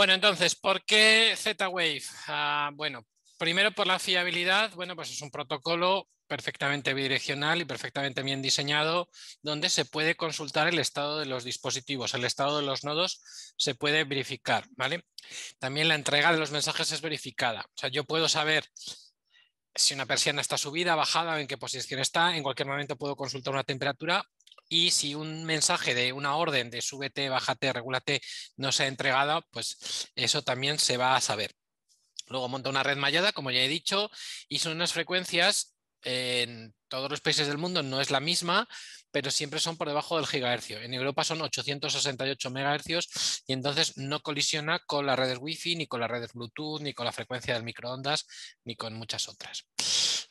Bueno, entonces, ¿por qué Z-Wave? Ah, bueno, primero por la fiabilidad, bueno, pues es un protocolo perfectamente bidireccional y perfectamente bien diseñado, donde se puede consultar el estado de los dispositivos, el estado de los nodos se puede verificar, ¿vale? También la entrega de los mensajes es verificada, o sea, yo puedo saber si una persiana está subida, bajada, en qué posición está, en cualquier momento puedo consultar una temperatura y si un mensaje de una orden de súbete, bájate, regúlate no se ha entregado, pues eso también se va a saber. Luego monta una red mallada, como ya he dicho, y son unas frecuencias en todos los países del mundo no es la misma, pero siempre son por debajo del gigahercio. En Europa son 868 megahercios y entonces no colisiona con las redes wifi, ni con las redes Bluetooth, ni con la frecuencia de microondas, ni con muchas otras.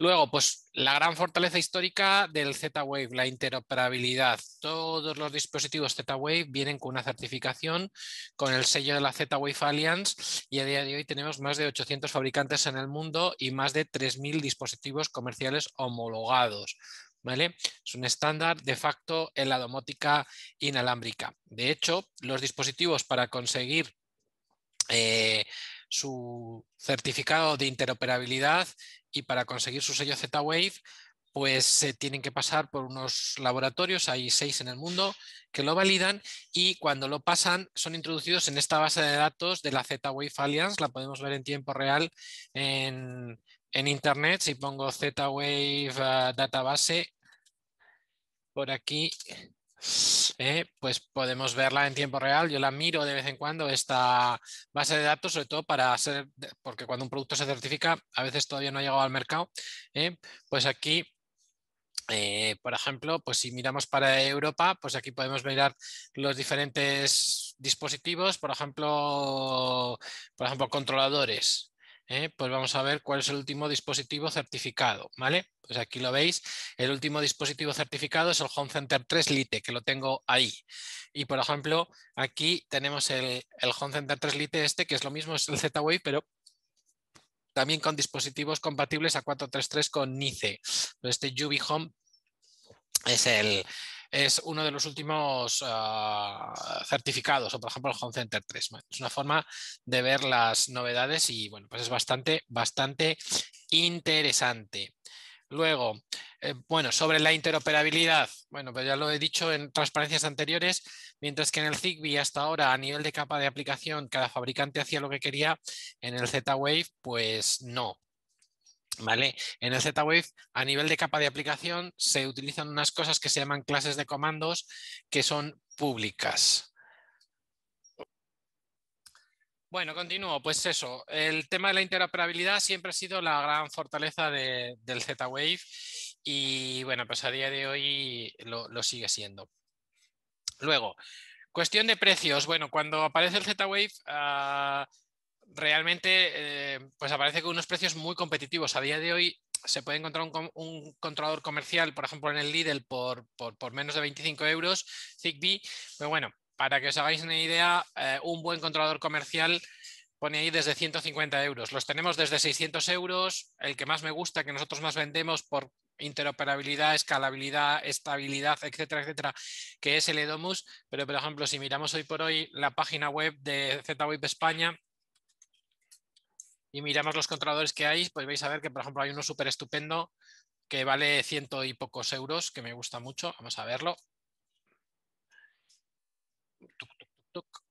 Luego, pues la gran fortaleza histórica del Z-Wave, la interoperabilidad. Todos los dispositivos Z-Wave vienen con una certificación con el sello de la Z-Wave Alliance y a día de hoy tenemos más de 800 fabricantes en el mundo y más de 3.000 dispositivos comerciales homologados. ¿Vale? Es un estándar de facto en la domótica inalámbrica. De hecho, los dispositivos para conseguir eh, su certificado de interoperabilidad y para conseguir su sello Z-Wave pues se tienen que pasar por unos laboratorios, hay seis en el mundo, que lo validan y cuando lo pasan son introducidos en esta base de datos de la Z-Wave Alliance, la podemos ver en tiempo real en, internet, si pongo Z-Wave eh, Database, por aquí eh, pues podemos verla en tiempo real. Yo la miro de vez en cuando, esta base de datos, sobre todo para hacer, porque cuando un producto se certifica, a veces todavía no ha llegado al mercado, eh, pues aquí eh, por ejemplo, pues si miramos para Europa, pues aquí podemos mirar los diferentes dispositivos, por ejemplo, por ejemplo, controladores, ¿eh? pues vamos a ver cuál es el último dispositivo certificado, ¿vale? Pues aquí lo veis, el último dispositivo certificado es el Home Center 3 Lite, que lo tengo ahí. Y por ejemplo, aquí tenemos el, Home Center 3 Lite este, que es lo mismo, es el Z-Wave, pero también con dispositivos compatibles a 433 con NICE. Este Yubi Home es el, es uno de los últimos ah, certificados, o por ejemplo el Home Center 3. Es una forma de ver las novedades y bueno, pues es bastante, bastante interesante. Luego, eh, bueno, sobre la interoperabilidad, bueno, pues ya lo he dicho en transparencias anteriores, mientras que en el Zigbee hasta ahora a nivel de capa de aplicación cada fabricante hacía lo que quería, en el Z-Wave pues no. En el Z-Wave, a nivel de capa de aplicación, se utilizan unas cosas que se llaman clases de comandos que son públicas. Bueno, continúo. Pues eso, el tema de la interoperabilidad siempre ha sido la gran fortaleza del Z-Wave y bueno, pues a día de hoy lo, sigue siendo. Luego, cuestión de precios. Bueno, cuando aparece el Z-Wave... Ah, realmente eh, pues aparece con unos precios muy competitivos. A día de hoy se puede encontrar un, controlador comercial, por ejemplo, en el Lidl por, menos de 25 euros, Zigbee, pero bueno, para que os hagáis una idea, eh, un buen controlador comercial pone ahí desde 150 euros. Los tenemos desde 600 euros. El que más me gusta, que nosotros más vendemos por interoperabilidad, escalabilidad, estabilidad, etcétera, etcétera, que es el Edomus. Pero, por ejemplo, si miramos hoy por hoy la página web de ZWIP España, y miramos los controladores que hay, pues vais a ver que, por ejemplo, hay uno súper estupendo que vale ciento y pocos euros, que me gusta mucho. Vamos a verlo.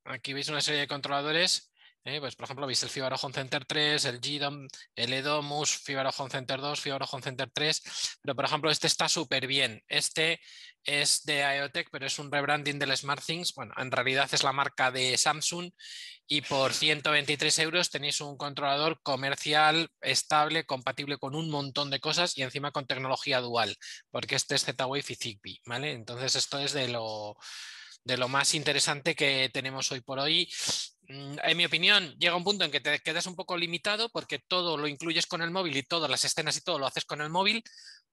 Aquí veis una serie de controladores ¿eh? pues, por ejemplo, veis el Fibaro Home Center 3, el GDOM, el EDOMUS, Fibaro Home Center 2, Fibaro Home Center 3. Pero, por ejemplo, este está súper bien. Este es de IoTech, pero es un rebranding del SmartThings. Bueno, en realidad es la marca de Samsung. Y por 123 euros tenéis un controlador comercial, estable, compatible con un montón de cosas y encima con tecnología dual, porque este es Z-Wave y Zigbee, ¿vale? Entonces, esto es de lo, de lo más interesante que tenemos hoy por hoy Mm, en mi opinión, llega un punto en que te quedas un poco limitado porque todo lo incluyes con el móvil y todas las escenas y todo lo haces con el móvil,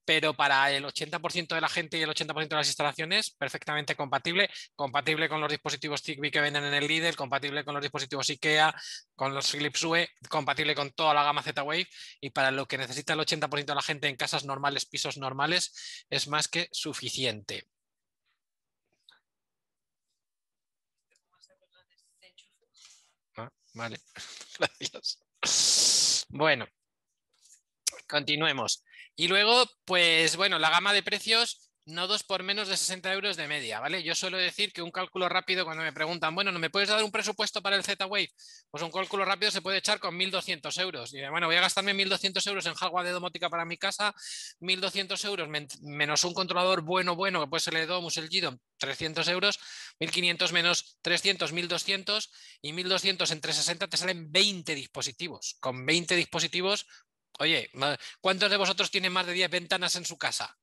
pero para el 80% de la gente y el 80% de las instalaciones, perfectamente compatible, compatible con los dispositivos Zigbee que venden en el líder, compatible con los dispositivos IKEA, con los Philips Hue, compatible con toda la gama Z-Wave y para lo que necesita el 80% de la gente en casas normales, pisos normales, es más que suficiente. Vale, gracias. Bueno, continuemos. Y luego, pues bueno, la gama de precios no dos por menos de 60 euros de media, ¿vale? Yo suelo decir que un cálculo rápido cuando me preguntan, bueno, ¿no me puedes dar un presupuesto para el Z-Wave? Pues un cálculo rápido se puede echar con 1.200 euros. Y bueno, voy a gastarme 1.200 euros en hardware de domótica para mi casa, 1.200 euros menos un controlador bueno, bueno, que puede ser el Domus, el Gidon, 300 euros, 1.500 menos 300, 1.200 y 1.200 entre 60 te salen 20 dispositivos. Con 20 dispositivos, oye, ¿cuántos de vosotros tienen más de 10 ventanas en su casa?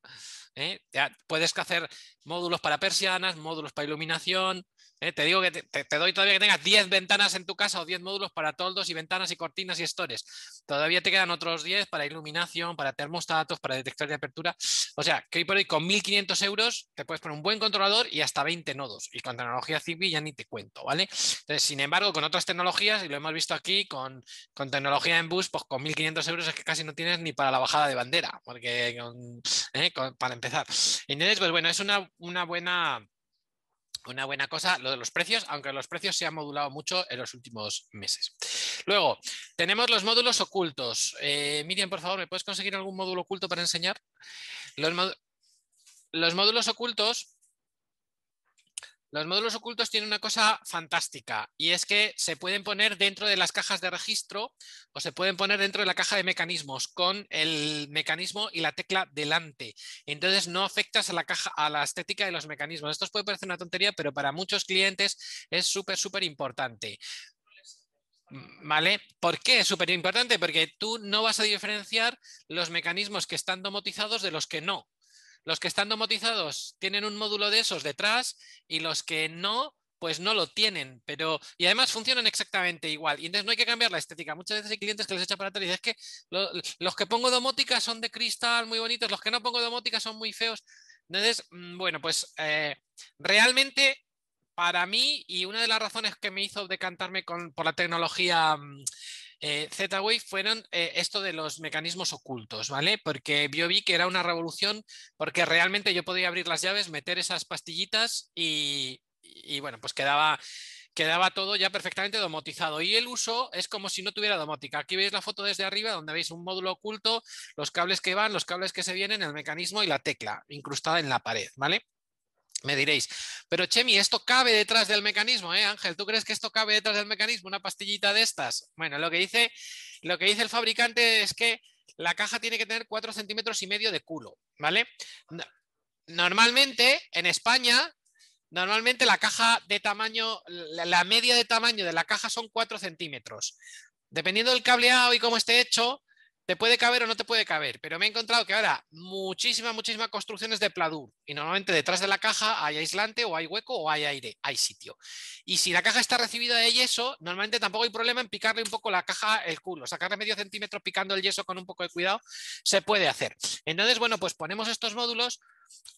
¿eh? Puedes hacer módulos para persianas, módulos para iluminación, eh, te digo que te, doy todavía que tengas 10 ventanas en tu casa o 10 módulos para toldos y ventanas y cortinas y stores. Todavía te quedan otros 10 para iluminación, para termostatos, para detector de apertura. O sea, que hoy por hoy con 1.500 euros te puedes poner un buen controlador y hasta 20 nodos. Y con tecnología Zigbee ya ni te cuento, ¿vale? Entonces, sin embargo, con otras tecnologías, y lo hemos visto aquí, con, con tecnología en bus, pues con 1.500 euros es que casi no tienes ni para la bajada de bandera, porque eh, para empezar. Entonces, pues bueno, es una, una buena una buena cosa lo de los precios, aunque los precios se han modulado mucho en los últimos meses. Luego, tenemos los módulos ocultos. Eh, Miriam, por favor, ¿me puedes conseguir algún módulo oculto para enseñar? los módulos ocultos los módulos ocultos tienen una cosa fantástica y es que se pueden poner dentro de las cajas de registro o se pueden poner dentro de la caja de mecanismos con el mecanismo y la tecla delante. Entonces no afectas a la caja a la estética de los mecanismos. Esto puede parecer una tontería, pero para muchos clientes es súper súper importante. ¿Vale? ¿Por qué es súper importante? Porque tú no vas a diferenciar los mecanismos que están domotizados de los que no. Los que están domotizados tienen un módulo de esos detrás y los que no, pues no lo tienen, pero y además funcionan exactamente igual. Y entonces no hay que cambiar la estética. Muchas veces hay clientes que les echan para atrás y dicen, es que los que pongo domótica son de cristal muy bonitos, los que no pongo domótica son muy feos. Entonces, mm, bueno, pues eh, realmente para mí y una de las razones que me hizo decantarme con, por la tecnología mm, eh, Z-Wave fueron eh, esto de los mecanismos ocultos, ¿vale? Porque yo vi que era una revolución, porque realmente yo podía abrir las llaves, meter esas pastillitas y, y bueno, pues quedaba, quedaba todo ya perfectamente domotizado. Y el uso es como si no tuviera domótica. Aquí veis la foto desde arriba donde veis un módulo oculto, los cables que van, los cables que se vienen, el mecanismo y la tecla incrustada en la pared, ¿vale? Me diréis, pero Chemi, esto cabe detrás del mecanismo, ¿eh, Ángel? ¿Tú crees que esto cabe detrás del mecanismo? ¿Una pastillita de estas? Bueno, lo que dice, lo que dice el fabricante es que la caja tiene que tener 4 centímetros y medio de culo, ¿vale? Normalmente, en España, normalmente la caja de tamaño, la media de tamaño de la caja son 4 centímetros. Dependiendo del cableado y cómo esté hecho, te puede caber o no te puede caber, pero me he encontrado que ahora muchísimas, muchísimas construcciones de pladur y normalmente detrás de la caja hay aislante o hay hueco o hay aire, hay sitio. Y si la caja está recibida de yeso, normalmente tampoco hay problema en picarle un poco la caja el culo, sacarle medio centímetro picando el yeso con un poco de cuidado, se puede hacer. Entonces, bueno, pues ponemos estos módulos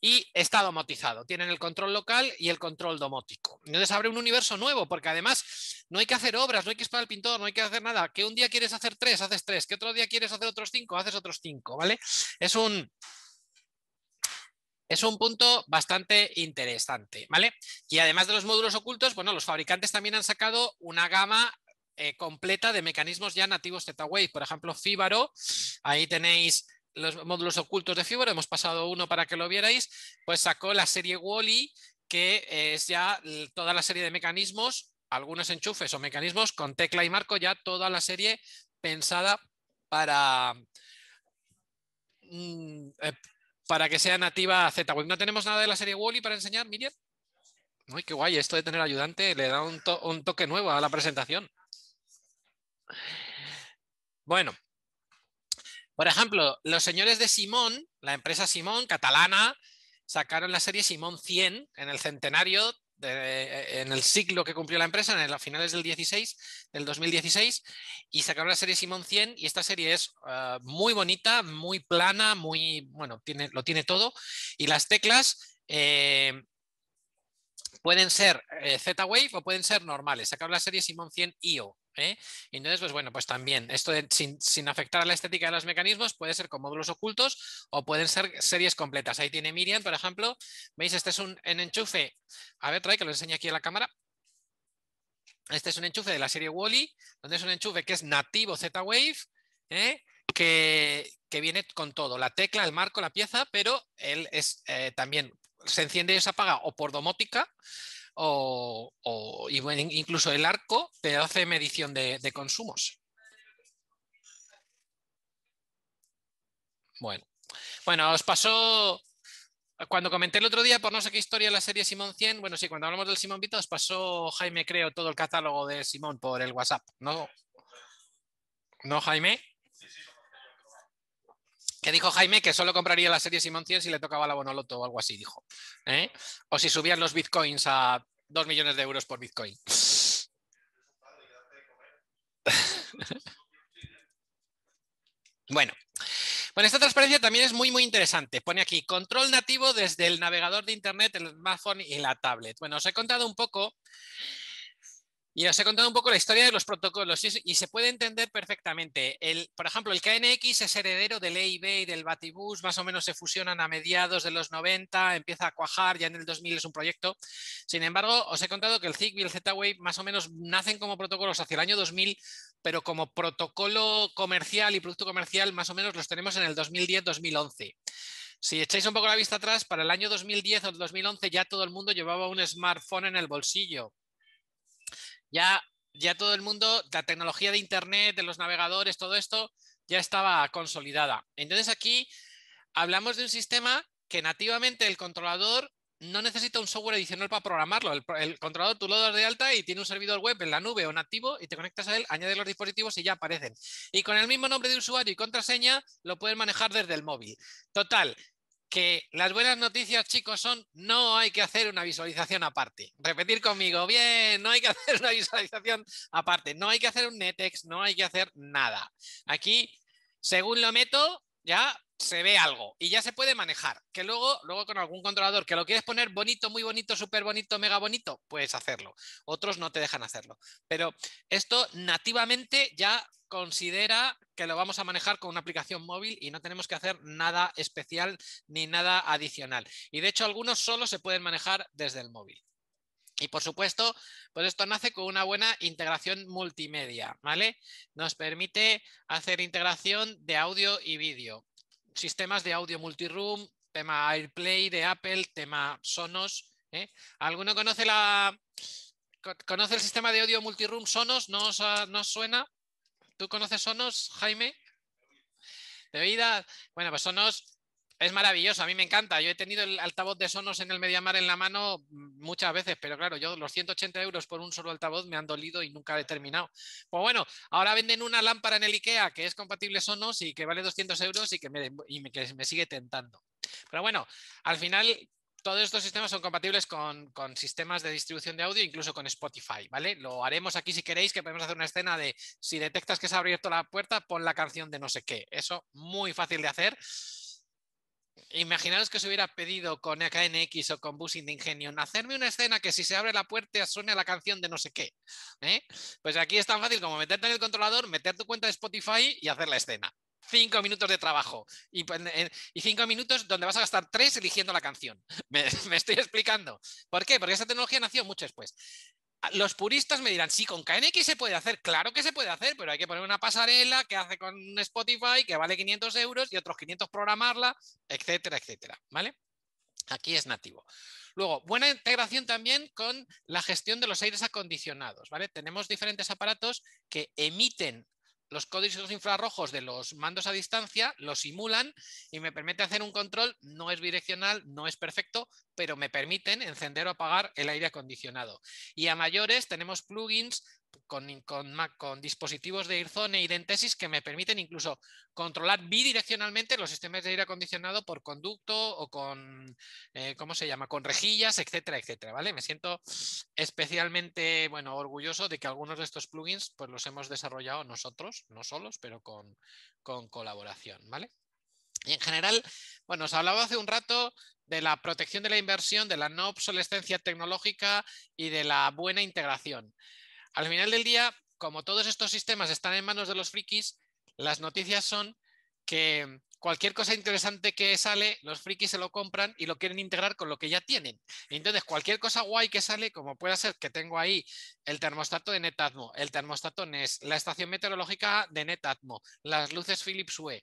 y está domotizado. Tienen el control local y el control domótico. Entonces abre un universo nuevo, porque además no hay que hacer obras, no hay que esperar al pintor, no hay que hacer nada. Que un día quieres hacer tres, haces tres. Que otro día quieres hacer otros cinco, haces otros cinco, ¿vale? Es un... Es un punto bastante interesante, ¿vale? Y además de los módulos ocultos, bueno, los fabricantes también han sacado una gama eh, completa de mecanismos ya nativos Z-Wave. Por ejemplo, Fíbaro, ahí tenéis los módulos ocultos de Fibro, hemos pasado uno para que lo vierais, pues sacó la serie Wally, que es ya toda la serie de mecanismos, algunos enchufes o mecanismos con tecla y marco, ya toda la serie pensada para, mm, eh, para que sea nativa Z-Wave. ¿No tenemos nada de la serie Wally para enseñar, Miriam? Uy, qué guay, esto de tener ayudante le da un toque nuevo a la presentación. Bueno, por ejemplo, los señores de Simón, la empresa Simón catalana, sacaron la serie Simón 100 en el centenario, en el siglo que cumplió la empresa, en las finales del 16, del 2016, y sacaron la serie Simón 100 y esta serie es ah, muy bonita, muy plana, muy, bueno, tiene, lo tiene todo, y las teclas... Eh, pueden ser eh, Z-Wave o pueden ser normales. Sacaron la serie Simón 100 IO. ¿eh? Entonces, pues bueno, pues también esto sin, afectar a la estética de los mecanismos puede ser con módulos ocultos o pueden ser series completas. Ahí tiene Miriam, por ejemplo. ¿Veis? Este es un, enchufe. A ver, trae que lo enseño aquí a la cámara. Este es un enchufe de la serie Wally, donde es un enchufe que es nativo Z-Wave, ¿eh? que, viene con todo, la tecla, el marco, la pieza, pero él es eh, también se enciende y se apaga o por domótica o, incluso el arco te hace medición de, consumos. Bueno. bueno, os pasó cuando comenté el otro día por no sé qué historia la serie Simón 100, bueno, sí, cuando hablamos del Simón Vito os pasó Jaime, creo, todo el catálogo de Simón por el WhatsApp, ¿no? ¿No, Jaime? que dijo Jaime que solo compraría la serie Simon 100 si le tocaba la Bonoloto o algo así, dijo. ¿eh? O si subían los bitcoins a 2 millones de euros por bitcoin. bueno. Bueno, esta transparencia también es muy, muy interesante. Pone aquí control nativo desde el navegador de Internet, el smartphone y la tablet. Bueno, os he contado un poco y os he contado un poco la historia de los protocolos y, se puede entender perfectamente. El, por ejemplo, el KNX es heredero del EIB y del Batibus, más o menos se fusionan a mediados de los 90, empieza a cuajar, ya en el 2000 es un proyecto. Sin embargo, os he contado que el Zigbee y el Z-Wave más o menos nacen como protocolos hacia el año 2000, pero como protocolo comercial y producto comercial más o menos los tenemos en el 2010-2011. Si echáis un poco la vista atrás, para el año 2010 o 2011 ya todo el mundo llevaba un smartphone en el bolsillo ya, todo el mundo, la tecnología de Internet, de los navegadores, todo esto ya estaba consolidada. Entonces aquí hablamos de un sistema que nativamente el controlador no necesita un software adicional para programarlo. El, el, controlador tú lo das de alta y tiene un servidor web en la nube o nativo y te conectas a él, añades los dispositivos y ya aparecen. Y con el mismo nombre de usuario y contraseña lo puedes manejar desde el móvil. Total, que las buenas noticias, chicos, son no hay que hacer una visualización aparte. Repetir conmigo, bien, no hay que hacer una visualización aparte, no hay que hacer un netex, no hay que hacer nada. Aquí, según lo meto, ya se ve algo y ya se puede manejar. Que luego, luego con algún controlador que lo quieres poner bonito, muy bonito, súper bonito, mega bonito, puedes hacerlo. Otros no te dejan hacerlo. Pero esto nativamente ya considera que lo vamos a manejar con una aplicación móvil y no tenemos que hacer nada especial ni nada adicional. Y de hecho algunos solo se pueden manejar desde el móvil. Y por supuesto, pues esto nace con una buena integración multimedia, ¿vale? Nos permite hacer integración de audio y vídeo, sistemas de audio multiroom, tema AirPlay de Apple, tema Sonos. ¿eh? ¿Alguno conoce la conoce el sistema de audio multiroom Sonos? ¿No no os suena? ¿Tú conoces Sonos, Jaime? De vida. Bueno, pues Sonos es maravilloso, a mí me encanta. Yo he tenido el altavoz de Sonos en el Mediamar en la mano muchas veces, pero claro, yo los 180 euros por un solo altavoz me han dolido y nunca he terminado. Pues bueno, ahora venden una lámpara en el IKEA que es compatible Sonos y que vale 200 euros y que me, que me sigue tentando. Pero bueno, al final todos estos sistemas son compatibles con, sistemas de distribución de audio, incluso con Spotify, ¿vale? Lo haremos aquí si queréis, que podemos hacer una escena de si detectas que se ha abierto la puerta, pon la canción de no sé qué. Eso muy fácil de hacer. Imaginaos que os hubiera pedido con AKNX o con Busing de Ingenium hacerme una escena que si se abre la puerta suene la canción de no sé qué. ¿eh? Pues aquí es tan fácil como meterte en el controlador, meter tu cuenta de Spotify y hacer la escena cinco minutos de trabajo pues, y, cinco minutos donde vas a gastar tres eligiendo la canción. Me, estoy explicando. ¿Por qué? Porque esa tecnología nació mucho después. Ah, los puristas me dirán, sí, con KNX se puede hacer, claro que se puede hacer, pero hay que poner una pasarela que hace con Spotify que vale 500 euros y otros 500 programarla, etcétera, etcétera. ¿Vale? Aquí es nativo. Luego, buena integración también con la gestión de los aires acondicionados, ¿vale? Tenemos diferentes aparatos que emiten los códigos infrarrojos de los mandos a distancia, los simulan y me permite hacer un control, no es direccional, no es perfecto, pero me permiten encender o apagar el aire acondicionado. Y a mayores tenemos plugins con, dispositivos de Irzone y Dentesis que me permiten incluso controlar bidireccionalmente los sistemas de aire acondicionado por conducto o con, eh, ¿cómo se llama?, con rejillas, etcétera, etcétera, ¿vale? Me siento especialmente, bueno, orgulloso de que algunos de estos plugins pues los hemos desarrollado nosotros, no solos, pero con, con colaboración, ¿vale? Y en general, bueno, os hablaba hace un rato de la protección de la inversión, de la no obsolescencia tecnológica y de la buena integración. Al final del día, como todos estos sistemas están en manos de los frikis, las noticias son que cualquier cosa interesante que sale, los frikis se lo compran y lo quieren integrar con lo que ya tienen. Entonces, cualquier cosa guay que sale, como pueda ser que tengo ahí el termostato de Netatmo, el termostato NES, la estación meteorológica de Netatmo, las luces Philips UE.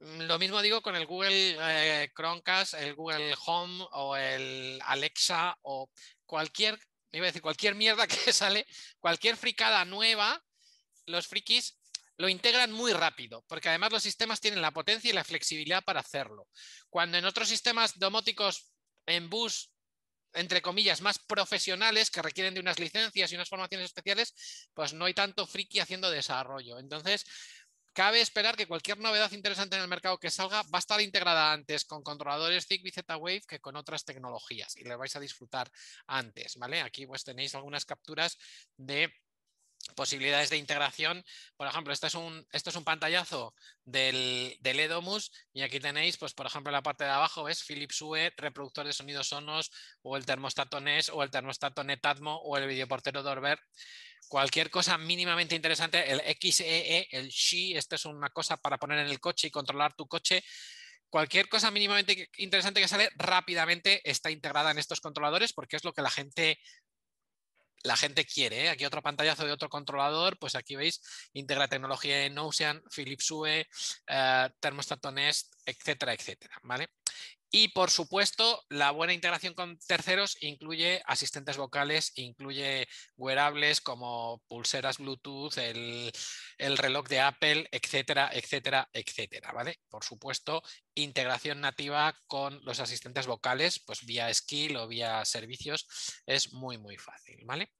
Mm, lo mismo digo con el Google eh, Chromecast, el Google Home o el Alexa o cualquier iba a decir, cualquier mierda que sale, cualquier fricada nueva, los frikis lo integran muy rápido, porque además los sistemas tienen la potencia y la flexibilidad para hacerlo. Cuando en otros sistemas domóticos en bus, entre comillas, más profesionales, que requieren de unas licencias y unas formaciones especiales, pues no hay tanto friki haciendo desarrollo. Entonces, Cabe esperar que cualquier novedad interesante en el mercado que salga va a estar integrada antes con controladores Zigbee Z-Wave que con otras tecnologías y le vais a disfrutar antes, ¿vale? Aquí pues tenéis algunas capturas de posibilidades de integración. Por ejemplo, este es un, esto es un pantallazo del, Edomus y aquí tenéis, pues por ejemplo, la parte de abajo es Philips UE, reproductor de sonidos sonos o el termostato NES o el termostato Netatmo o el videoportero Dorber cualquier cosa mínimamente interesante, el XEE, e, el SHI, esto es una cosa para poner en el coche y controlar tu coche, cualquier cosa mínimamente interesante que sale rápidamente está integrada en estos controladores porque es lo que la gente la gente quiere. ¿eh? Aquí otro pantallazo de otro controlador, pues aquí veis, integra tecnología en Ocean, Philips UE, eh, Nest, etcétera, etcétera. ¿vale? Y por supuesto, la buena integración con terceros incluye asistentes vocales, incluye wearables como pulseras Bluetooth, el, reloj de Apple, etcétera, etcétera, etcétera. ¿vale? Por supuesto, integración nativa con los asistentes vocales, pues vía skill o vía servicios, es muy, muy fácil. ¿vale?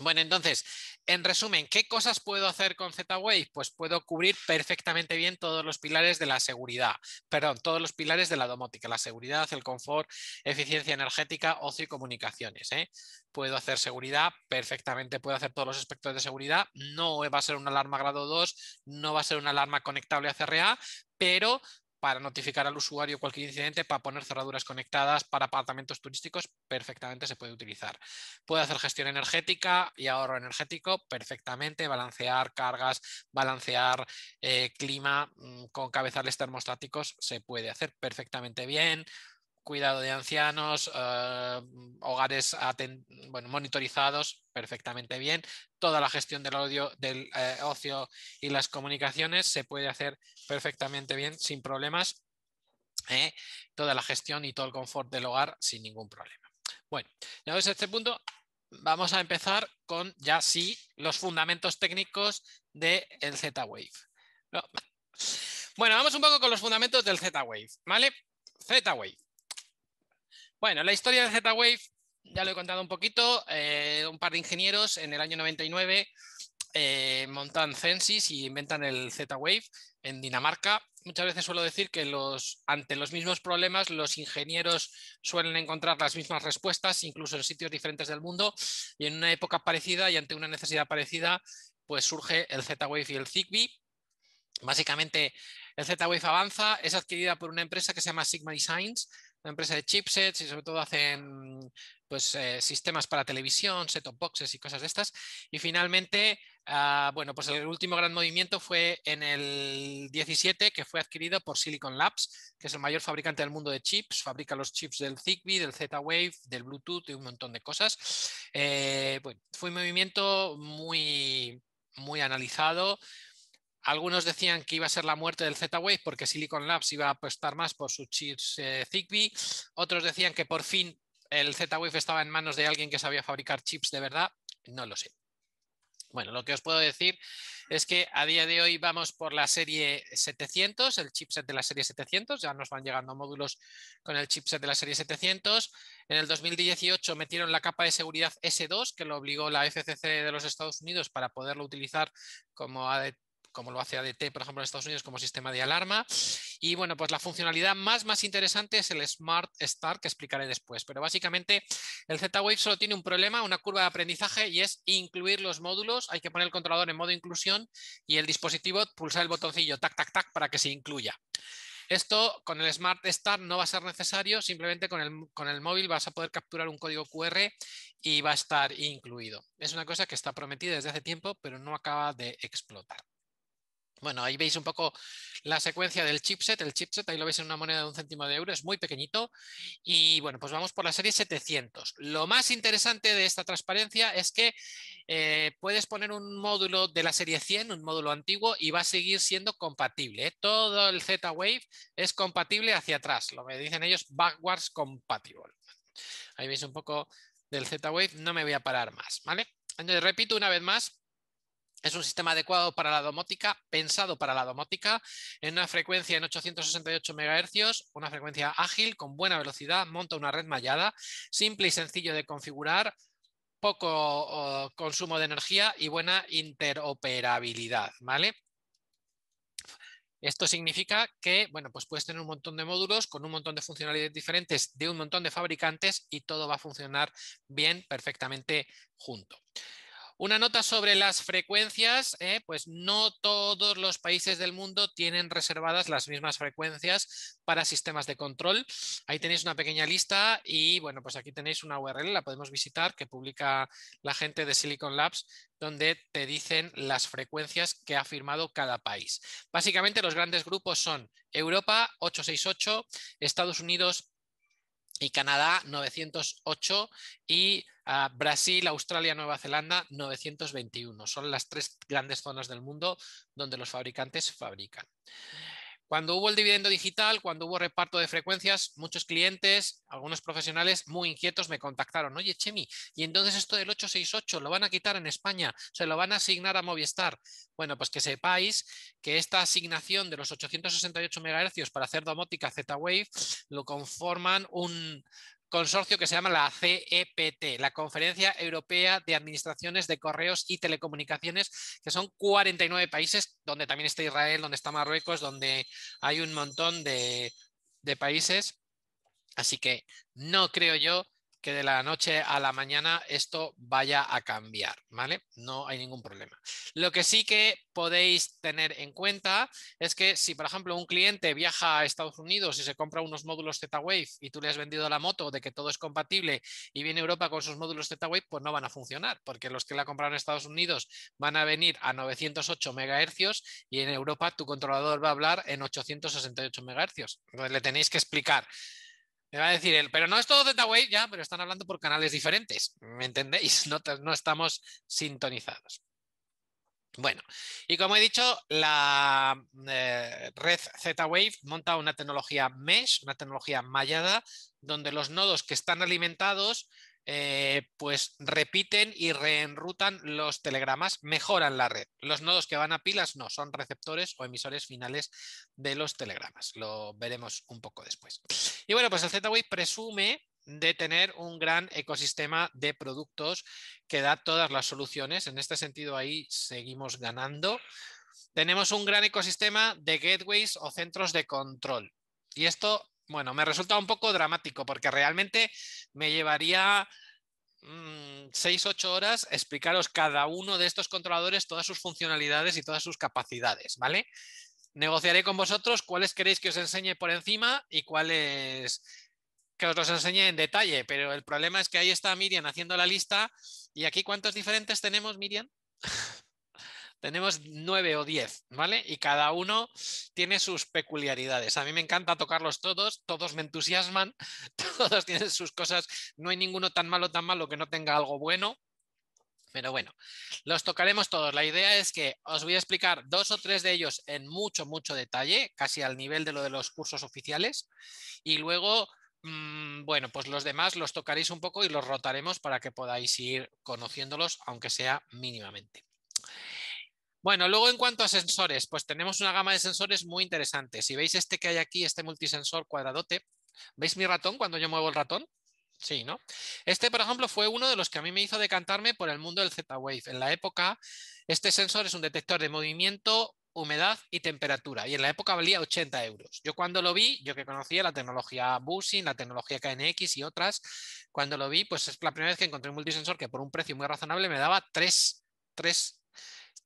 Bueno, entonces, en resumen, ¿qué cosas puedo hacer con Z-Wave? Pues puedo cubrir perfectamente bien todos los pilares de la seguridad, perdón, todos los pilares de la domótica, la seguridad, el confort, eficiencia energética, ocio y comunicaciones. ¿eh? Puedo hacer seguridad perfectamente, puedo hacer todos los aspectos de seguridad, no va a ser una alarma grado 2, no va a ser una alarma conectable a CRA, pero para notificar al usuario cualquier incidente, para poner cerraduras conectadas, para apartamentos turísticos, perfectamente se puede utilizar. Puede hacer gestión energética y ahorro energético perfectamente, balancear cargas, balancear eh, clima mm, con cabezales termostáticos, se puede hacer perfectamente bien cuidado de ancianos, eh, hogares monitorizados perfectamente bien, toda la gestión del, audio, del eh, ocio y las comunicaciones se puede hacer perfectamente bien, sin problemas, ¿eh? toda la gestión y todo el confort del hogar sin ningún problema. Bueno, ya desde este punto vamos a empezar con ya sí los fundamentos técnicos del Z-Wave. Bueno, vamos un poco con los fundamentos del Z-Wave, ¿vale? Z-Wave. Bueno, la historia de Z-Wave, ya lo he contado un poquito, eh, un par de ingenieros en el año 99 eh, montan Censis y inventan el Z-Wave en Dinamarca. Muchas veces suelo decir que ante los mismos problemas los ingenieros suelen encontrar las mismas respuestas, incluso en sitios diferentes del mundo, y en una época parecida y ante una necesidad parecida, pues surge el Z-Wave y el Zigbee. Básicamente, el Z-Wave avanza, es adquirida por una empresa que se llama Sigma Designs, una empresa de chipsets y sobre todo hacen pues, eh, sistemas para televisión, set-top boxes y cosas de estas. Y finalmente, ah, bueno, pues el último gran movimiento fue en el 17, que fue adquirido por Silicon Labs, que es el mayor fabricante del mundo de chips, fabrica los chips del Zigbee, del Z-Wave, del Bluetooth y un montón de cosas. Eh, fue un movimiento muy, muy analizado, algunos decían que iba a ser la muerte del Z-Wave porque Silicon Labs iba a apostar más por sus chips eh, Zigbee. Otros decían que por fin el Z-Wave estaba en manos de alguien que sabía fabricar chips de verdad. No lo sé. Bueno, lo que os puedo decir es que a día de hoy vamos por la serie 700, el chipset de la serie 700. Ya nos van llegando módulos con el chipset de la serie 700. En el 2018 metieron la capa de seguridad S2, que lo obligó la FCC de los Estados Unidos para poderlo utilizar como como lo hace ADT, por ejemplo, en Estados Unidos como sistema de alarma. Y bueno, pues la funcionalidad más, más interesante es el Smart Start, que explicaré después. Pero básicamente el Z-Wave solo tiene un problema, una curva de aprendizaje, y es incluir los módulos. Hay que poner el controlador en modo inclusión y el dispositivo pulsar el botoncillo tac, tac, tac para que se incluya. Esto con el Smart Start no va a ser necesario, simplemente con el, con el, móvil vas a poder capturar un código QR y va a estar incluido. Es una cosa que está prometida desde hace tiempo, pero no acaba de explotar. Bueno, ahí veis un poco la secuencia del chipset. El chipset ahí lo veis en una moneda de un céntimo de euro, es muy pequeñito. Y bueno, pues vamos por la serie 700. Lo más interesante de esta transparencia es que eh, puedes poner un módulo de la serie 100, un módulo antiguo, y va a seguir siendo compatible. ¿eh? Todo el Z-Wave es compatible hacia atrás, lo que dicen ellos backwards compatible. Ahí veis un poco del Z-Wave, no me voy a parar más, ¿vale? Entonces, repito una vez más, es un sistema adecuado para la domótica, pensado para la domótica, en una frecuencia en 868 MHz, una frecuencia ágil, con buena velocidad, monta una red mallada, simple y sencillo de configurar, poco consumo de energía y buena interoperabilidad, ¿vale? Esto significa que, bueno, pues puedes tener un montón de módulos con un montón de funcionalidades diferentes de un montón de fabricantes y todo va a funcionar bien, perfectamente junto. Una nota sobre las frecuencias, ¿eh? pues no todos los países del mundo tienen reservadas las mismas frecuencias para sistemas de control. Ahí tenéis una pequeña lista y bueno, pues aquí tenéis una URL, la podemos visitar, que publica la gente de Silicon Labs, donde te dicen las frecuencias que ha firmado cada país. Básicamente los grandes grupos son Europa 868, Estados Unidos y Canadá 908 y Brasil, Australia, Nueva Zelanda, 921. Son las tres grandes zonas del mundo donde los fabricantes fabrican. Cuando hubo el dividendo digital, cuando hubo reparto de frecuencias, muchos clientes, algunos profesionales muy inquietos me contactaron. Oye, Chemi, ¿y entonces esto del 868 lo van a quitar en España? ¿Se lo van a asignar a Movistar? Bueno, pues que sepáis que esta asignación de los 868 MHz para hacer domótica Z-Wave lo conforman un, consorcio que se llama la CEPT, la Conferencia Europea de Administraciones de Correos y Telecomunicaciones, que son 49 países, donde también está Israel, donde está Marruecos, donde hay un montón de, países. Así que no creo yo que de la noche a la mañana esto vaya a cambiar, ¿vale? No hay ningún problema. Lo que sí que podéis tener en cuenta es que si, por ejemplo, un cliente viaja a Estados Unidos y se compra unos módulos Z-Wave y tú le has vendido la moto de que todo es compatible y viene Europa con sus módulos Z-Wave, pues no van a funcionar, porque los que la compraron en Estados Unidos van a venir a 908 MHz y en Europa tu controlador va a hablar en 868 MHz. Entonces le tenéis que explicar me va a decir él, pero no es todo z Wave, ya, pero están hablando por canales diferentes. ¿Me entendéis? No, estamos sintonizados. Bueno, y como he dicho, la eh, red Z-Wave monta una tecnología mesh, una tecnología mallada, donde los nodos que están alimentados eh, pues repiten y reenrutan los telegramas, mejoran la red. Los nodos que van a pilas no, son receptores o emisores finales de los telegramas. Lo veremos un poco después. Y bueno, pues el Z-Wave presume de tener un gran ecosistema de productos que da todas las soluciones. En este sentido, ahí seguimos ganando. Tenemos un gran ecosistema de gateways o centros de control. Y esto bueno, me resulta un poco dramático porque realmente me llevaría 6-8 mm, horas explicaros cada uno de estos controladores todas sus funcionalidades y todas sus capacidades, ¿vale? Negociaré con vosotros cuáles queréis que os enseñe por encima y cuáles que os los enseñe en detalle, pero el problema es que ahí está Miriam haciendo la lista y aquí ¿cuántos diferentes tenemos, Miriam? tenemos nueve o diez, ¿vale? Y cada uno tiene sus peculiaridades. A mí me encanta tocarlos todos, todos me entusiasman, todos tienen sus cosas, no hay ninguno tan malo, tan malo que no tenga algo bueno. Pero bueno, los tocaremos todos. La idea es que os voy a explicar dos o tres de ellos en mucho, mucho detalle, casi al nivel de lo de los cursos oficiales. Y luego mm, bueno, pues los demás los tocaréis un poco y los rotaremos para que podáis ir conociéndolos, aunque sea mínimamente. Bueno, luego en cuanto a sensores, pues tenemos una gama de sensores muy interesantes. Si veis este que hay aquí, este multisensor cuadradote, ¿veis mi ratón cuando yo muevo el ratón? Sí, ¿no? Este, por ejemplo, fue uno de los que a mí me hizo decantarme por el mundo del Z-Wave. En la época, este sensor es un detector de movimiento, humedad y temperatura. Y en la época valía 80 euros. Yo cuando lo vi, yo que conocía la tecnología Busing, la tecnología KNX y otras, cuando lo vi, pues es la primera vez que encontré un multisensor que por un precio muy razonable me daba 3, 3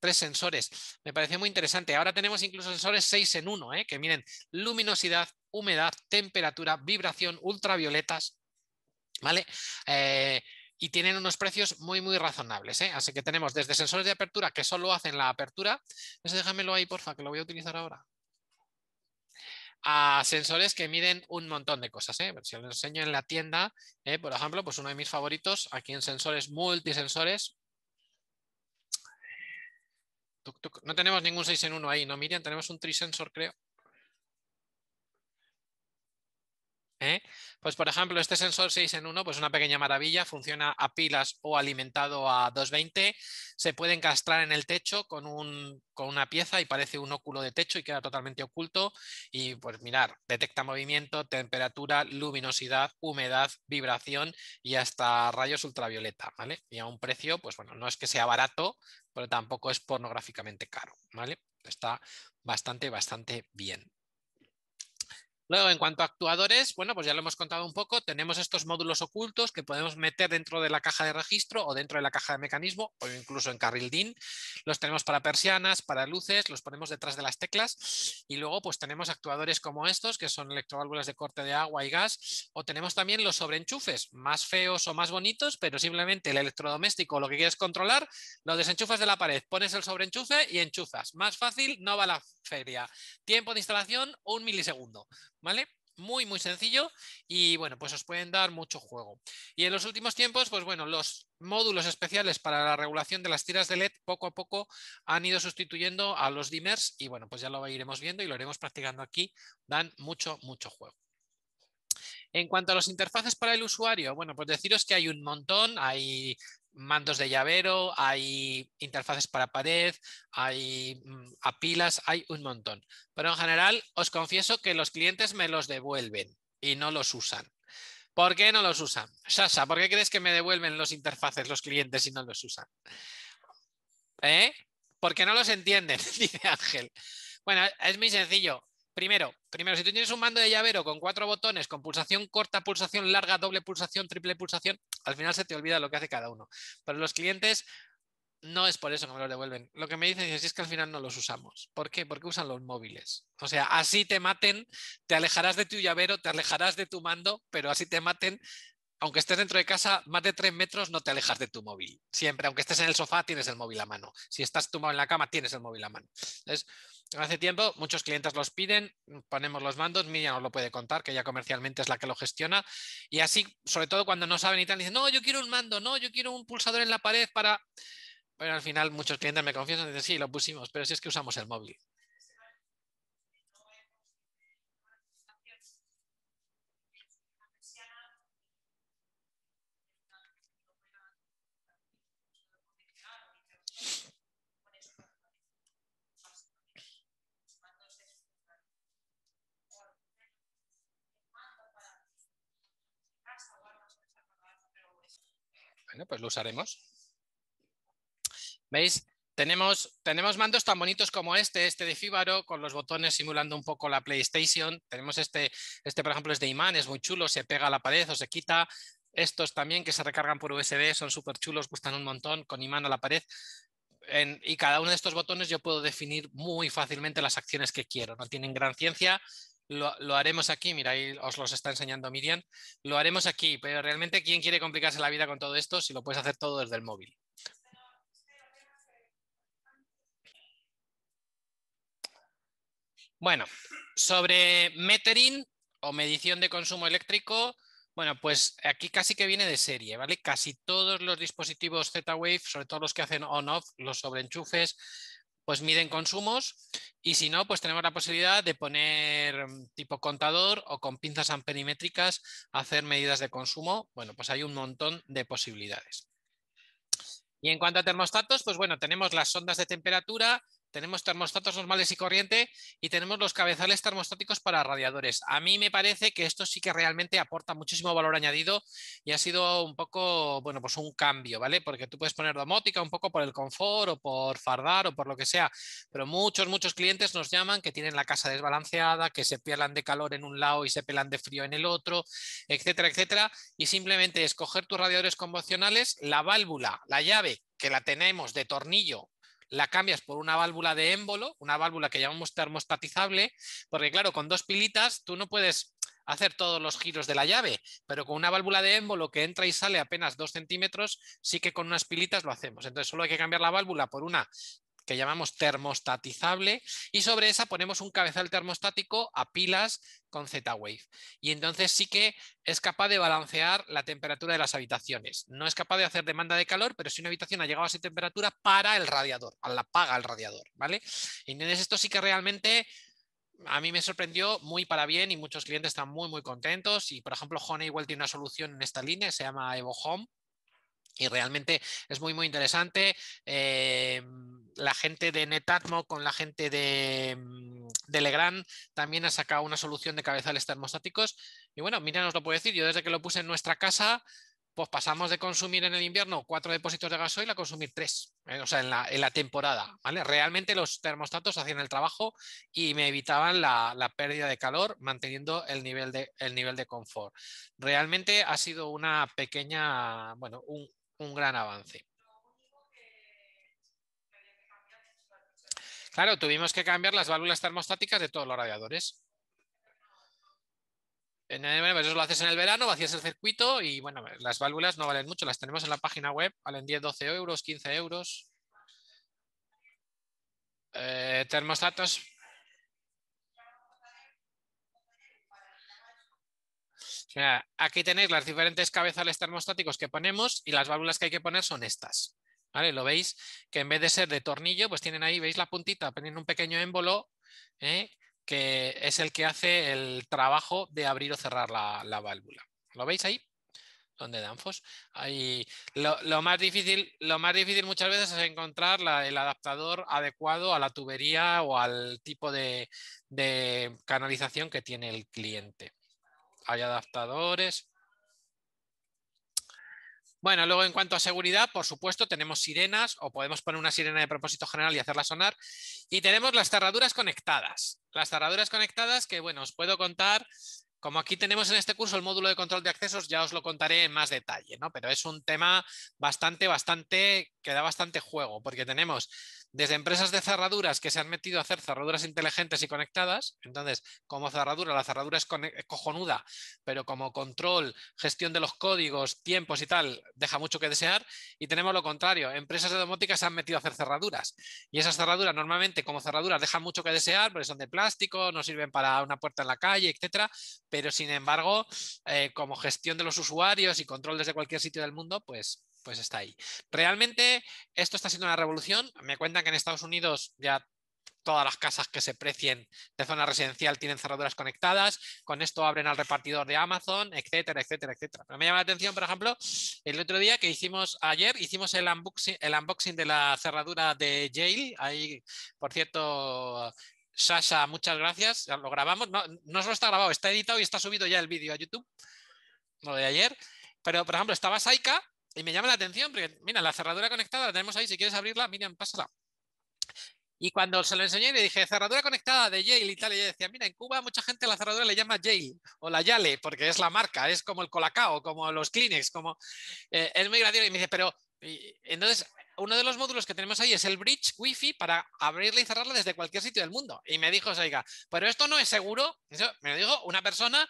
tres sensores. Me parece muy interesante. Ahora tenemos incluso sensores seis en uno, ¿eh? que miren, luminosidad, humedad, temperatura, vibración, ultravioletas, ¿vale? Eh, y tienen unos precios muy, muy razonables. ¿eh? Así que tenemos desde sensores de apertura que solo hacen la apertura. Eso déjamelo ahí, porfa, que lo voy a utilizar ahora a sensores que miden un montón de cosas. Si os enseño en la tienda, por ejemplo, pues uno de mis favoritos, aquí en sensores multisensores, no tenemos ningún 6 en 1 ahí, ¿no, Miriam? Tenemos un trisensor, creo. ¿eh? Pues por ejemplo, este sensor 6 en 1, pues una pequeña maravilla, funciona a pilas o alimentado a 220, se puede encastrar en el techo con, una pieza y parece un óculo de techo y queda totalmente oculto y pues mirar, detecta movimiento, temperatura, luminosidad, humedad, vibración y hasta rayos ultravioleta, Y a un precio, pues bueno, no es que sea barato, pero tampoco es pornográficamente caro, ¿vale? Está bastante, bastante bien. Luego, en cuanto a actuadores, bueno, pues ya lo hemos contado un poco, tenemos estos módulos ocultos que podemos meter dentro de la caja de registro o dentro de la caja de mecanismo o incluso en carril DIN. Los tenemos para persianas, para luces, los ponemos detrás de las teclas y luego pues tenemos actuadores como estos que son electroválvulas de corte de agua y gas o tenemos también los sobreenchufes, más feos o más bonitos, pero simplemente el electrodoméstico lo que quieres controlar, lo desenchufas de la pared, pones el sobreenchufe y enchufas. Más fácil, no va la feria. Tiempo de instalación, un milisegundo. ¿vale? Muy, muy sencillo y bueno, pues os pueden dar mucho juego. Y en los últimos tiempos, pues bueno, los módulos especiales para la regulación de las tiras de LED poco a poco han ido sustituyendo a los dimmers y bueno, pues ya lo iremos viendo y lo iremos practicando aquí. Dan mucho, mucho juego. En cuanto a las interfaces para el usuario, bueno, pues deciros que hay un montón, hay mandos de llavero, hay interfaces para pared, hay mm, apilas, hay un montón. Pero en general os confieso que los clientes me los devuelven y no los usan. ¿Por qué no los usan? Sasha, ¿por qué crees que me devuelven los interfaces los clientes y no los usan? ¿Eh? Porque no los entienden, dice Ángel. Bueno, es muy sencillo. Primero, primero, si tú tienes un mando de llavero con cuatro botones, con pulsación corta, pulsación larga, doble pulsación, triple pulsación, al final se te olvida lo que hace cada uno. Pero los clientes no es por eso que me lo devuelven. Lo que me dicen es, es que al final no los usamos. ¿Por qué? Porque usan los móviles. O sea, así te maten, te alejarás de tu llavero, te alejarás de tu mando, pero así te maten, aunque estés dentro de casa, más de tres metros no te alejas de tu móvil. Siempre, aunque estés en el sofá, tienes el móvil a mano. Si estás tumbado en la cama, tienes el móvil a mano. Entonces, Hace tiempo muchos clientes los piden, ponemos los mandos, Miriam nos lo puede contar, que ya comercialmente es la que lo gestiona. Y así, sobre todo cuando no saben y tal, dicen, no, yo quiero un mando, no, yo quiero un pulsador en la pared para... Bueno, al final muchos clientes me confiesan y dicen, sí, lo pusimos, pero si es que usamos el móvil. pues lo usaremos. ¿Veis? Tenemos, tenemos mandos tan bonitos como este, este de Fíbaro, con los botones simulando un poco la PlayStation. Tenemos este, este por ejemplo, es de imán, es muy chulo, se pega a la pared o se quita. Estos también que se recargan por USB son súper chulos, gustan un montón, con imán a la pared. y cada uno de estos botones yo puedo definir muy fácilmente las acciones que quiero. No tienen gran ciencia, lo, haremos aquí, mira, ahí os los está enseñando Miriam, lo haremos aquí, pero realmente ¿quién quiere complicarse la vida con todo esto si lo puedes hacer todo desde el móvil? Bueno, sobre metering o medición de consumo eléctrico, bueno, pues aquí casi que viene de serie, ¿vale? Casi todos los dispositivos Z-Wave, sobre todo los que hacen on-off, los sobreenchufes, pues miden consumos y si no, pues tenemos la posibilidad de poner mm, tipo contador o con pinzas amperimétricas hacer medidas de consumo. Bueno, pues hay un montón de posibilidades. Y en cuanto a termostatos, pues bueno, tenemos las sondas de temperatura, tenemos termostatos normales y corriente y tenemos los cabezales termostáticos para radiadores. A mí me parece que esto sí que realmente aporta muchísimo valor añadido y ha sido un poco, bueno, pues un cambio, ¿vale? Porque tú puedes poner domótica un poco por el confort o por fardar o por lo que sea, pero muchos, muchos clientes nos llaman que tienen la casa desbalanceada, que se pierdan de calor en un lado y se pelan de frío en el otro, etcétera, etcétera. Y simplemente escoger tus radiadores convencionales, la válvula, la llave, que la tenemos de tornillo la cambias por una válvula de émbolo, una válvula que llamamos termostatizable, porque claro, con dos pilitas tú no puedes hacer todos los giros de la llave, pero con una válvula de émbolo que entra y sale apenas dos centímetros, sí que con unas pilitas lo hacemos. Entonces solo hay que cambiar la válvula por una que llamamos termostatizable y sobre esa ponemos un cabezal termostático a pilas con Z-Wave. Y entonces sí que es capaz de balancear la temperatura de las habitaciones. No es capaz de hacer demanda de calor, pero si una habitación ha llegado a esa temperatura, para el radiador, la paga el radiador, ¿vale? Entonces esto sí que realmente a mí me sorprendió muy para bien y muchos clientes están muy, muy contentos. Y, por ejemplo, Honeywell tiene una solución en esta línea, se llama Evo Home, y realmente es muy, muy interesante. Eh, la gente de Netatmo con la gente de, mm, de, Legrand también ha sacado una solución de cabezales termostáticos. Y bueno, mira, nos lo puedo decir. Yo desde que lo puse en nuestra casa, pues pasamos de consumir en el invierno cuatro depósitos de gasoil a consumir tres, eh, o sea, en la, en la temporada. ¿vale? Realmente los termostatos hacían el trabajo y me evitaban la, la, pérdida de calor manteniendo el nivel de, el nivel de confort. Realmente ha sido una pequeña, bueno, un, un gran avance. Claro, tuvimos que cambiar las válvulas termostáticas de todos los radiadores. En el, eso lo haces en el verano, vacías el circuito y bueno, las válvulas no valen mucho, las tenemos en la página web, valen 10, 12 euros, 15 euros. Eh, termostatos, aquí tenéis las diferentes cabezales termostáticos que ponemos y las válvulas que hay que poner son estas. ¿Vale? Lo veis que en vez de ser de tornillo, pues tienen ahí, veis la puntita, ponen un pequeño émbolo, ¿eh? que es el que hace el trabajo de abrir o cerrar la, válvula. ¿Lo veis ahí? Donde Danfos. Ahí, lo, más difícil, lo más difícil muchas veces es encontrar el adaptador adecuado a la tubería o al tipo de canalización que tiene el cliente hay adaptadores. Bueno, luego en cuanto a seguridad, por supuesto, tenemos sirenas o podemos poner una sirena de propósito general y hacerla sonar. Y tenemos las cerraduras conectadas. Las cerraduras conectadas que, bueno, os puedo contar como aquí tenemos en este curso el módulo de control de accesos, ya os lo contaré en más detalle, ¿no? Pero es un tema bastante, bastante, que da bastante juego, porque tenemos desde empresas de cerraduras que se han metido a hacer cerraduras inteligentes y conectadas. Entonces, como cerradura, la cerradura es, cojonuda, pero como control, gestión de los códigos, tiempos y tal, deja mucho que desear. Y tenemos lo contrario, empresas de domótica se han metido a hacer cerraduras. Y esas cerraduras normalmente como cerraduras dejan mucho que desear, porque son de plástico, no sirven para una puerta en la calle, etc., Pero sin embargo, eh, como gestión de los usuarios y control desde cualquier sitio del mundo, pues pues está ahí. Realmente esto está siendo una revolución. Me cuentan que en Estados Unidos ya todas las casas que se precien de zona residencial tienen cerraduras conectadas, con esto abren al repartidor de Amazon, etcétera, etcétera, etcétera. Pero me llama la atención, por ejemplo, el otro día que hicimos, ayer hicimos el unboxing, el unboxing de la cerradura de Yale, ahí, por cierto... Sasha, muchas gracias. Lo grabamos. No, no solo está grabado, está editado y está subido ya el vídeo a YouTube. Lo de ayer. Pero, por ejemplo, estaba Saika y me llama la atención porque, mira, la cerradura conectada la tenemos ahí. Si quieres abrirla, Miriam, pásala. Y cuando se lo enseñé, le dije, cerradura conectada de Yale y tal, y ella decía, mira, en Cuba mucha gente la cerradura le llama Yale o la Yale, porque es la marca, es como el Colacao, como los Kleenex, como... Eh, es muy gracioso. Y me dice, pero... entonces, uno de los módulos que tenemos ahí es el bridge wifi para abrirla y cerrarla desde cualquier sitio del mundo. Y me dijo, oiga, pero esto no es seguro. Eso me lo dijo una persona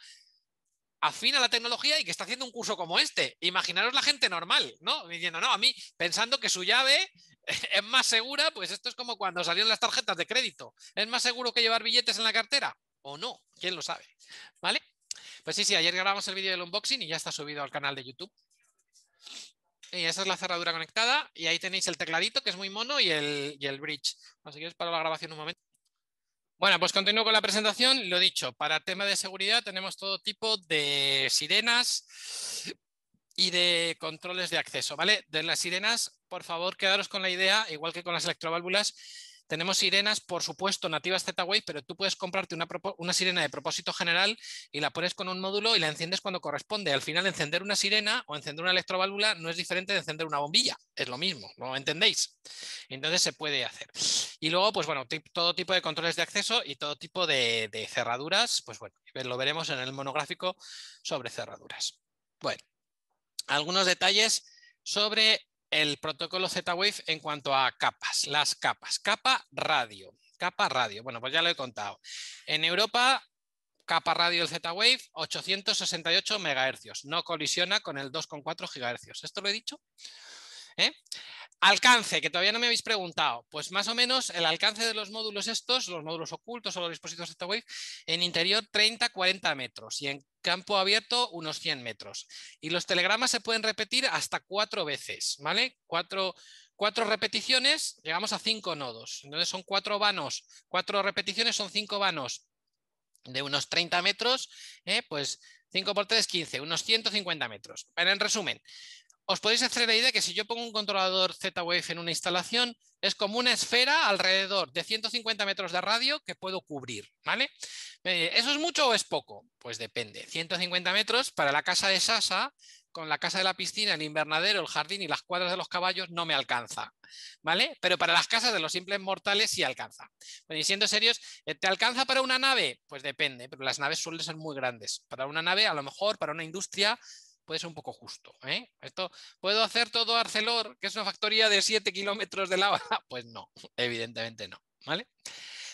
afina la tecnología y que está haciendo un curso como este. Imaginaros la gente normal, ¿no? Diciendo, no, a mí pensando que su llave es más segura, pues esto es como cuando salieron las tarjetas de crédito. ¿Es más seguro que llevar billetes en la cartera? ¿O no? ¿Quién lo sabe? ¿Vale? Pues sí, sí, ayer grabamos el vídeo del unboxing y ya está subido al canal de YouTube. Y esa es la cerradura conectada y ahí tenéis el tecladito que es muy mono y el, y el bridge. Así que os paro la grabación un momento. Bueno, pues continúo con la presentación. Lo dicho, para tema de seguridad tenemos todo tipo de sirenas y de controles de acceso, ¿vale? De las sirenas, por favor, quedaros con la idea, igual que con las electroválvulas, tenemos sirenas, por supuesto, nativas Z-Wave, pero tú puedes comprarte una, sirena de propósito general y la pones con un módulo y la enciendes cuando corresponde. Al final, encender una sirena o encender una electroválvula no es diferente de encender una bombilla. Es lo mismo, ¿lo entendéis? Entonces se puede hacer. Y luego, pues bueno, todo tipo de controles de acceso y todo tipo de, de cerraduras, pues bueno, lo veremos en el monográfico sobre cerraduras. Bueno, algunos detalles sobre el protocolo Z-Wave en cuanto a capas, las capas. Capa radio, capa radio. Bueno, pues ya lo he contado. En Europa, capa radio del Z-Wave, 868 MHz. No colisiona con el 2,4 GHz. ¿Esto lo he dicho? ¿eh? Alcance, que todavía no me habéis preguntado. Pues más o menos el alcance de los módulos estos, los módulos ocultos o los dispositivos de wave, en interior 30-40 metros y en campo abierto unos 100 metros. Y los telegramas se pueden repetir hasta cuatro veces, ¿vale? Cuatro, cuatro repeticiones, llegamos a cinco nodos. Entonces son cuatro vanos, cuatro repeticiones son cinco vanos de unos 30 metros, ¿eh? pues 5 por 3, 15, unos 150 metros. Pero en resumen, os podéis hacer la idea que si yo pongo un controlador Z-Wave en una instalación, es como una esfera alrededor de 150 metros de radio que puedo cubrir, ¿vale? Eh, ¿Eso es mucho o es poco? Pues depende. 150 metros para la casa de Sasa, con la casa de la piscina, el invernadero, el jardín y las cuadras de los caballos no me alcanza, ¿vale? Pero para las casas de los simples mortales sí alcanza. y siendo serios, eh, ¿te alcanza para una nave? Pues depende, pero las naves suelen ser muy grandes. Para una nave, a lo mejor, para una industria puede ser un poco justo. ¿eh? Esto, ¿Puedo hacer todo Arcelor, que es una factoría de 7 kilómetros de lava? Pues no, evidentemente no. ¿vale?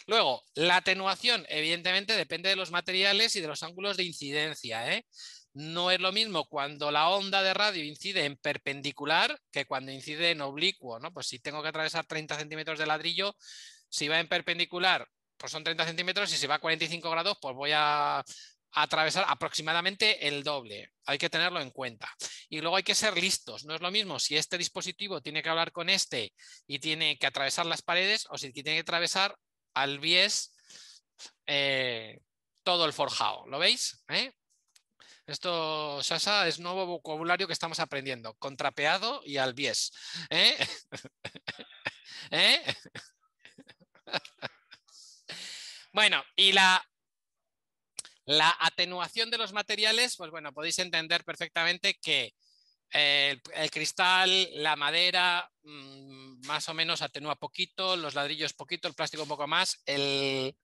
Luego, la atenuación, evidentemente, depende de los materiales y de los ángulos de incidencia. ¿eh? No es lo mismo cuando la onda de radio incide en perpendicular que cuando incide en oblicuo. ¿no? Pues si tengo que atravesar 30 centímetros de ladrillo, si va en perpendicular, pues son 30 centímetros y si va a 45 grados, pues voy a atravesar aproximadamente el doble. Hay que tenerlo en cuenta. Y luego hay que ser listos. No es lo mismo si este dispositivo tiene que hablar con este y tiene que atravesar las paredes o si tiene que atravesar al bies eh, todo el forjado. ¿Lo veis? ¿Eh? Esto, Sasa, es nuevo vocabulario que estamos aprendiendo. Contrapeado y al bies. ¿Eh? bueno, y la la atenuación de los materiales, pues bueno, podéis entender perfectamente que eh, el, cristal, la madera, mm, más o menos atenúa poquito, los ladrillos poquito, el plástico un poco más, el,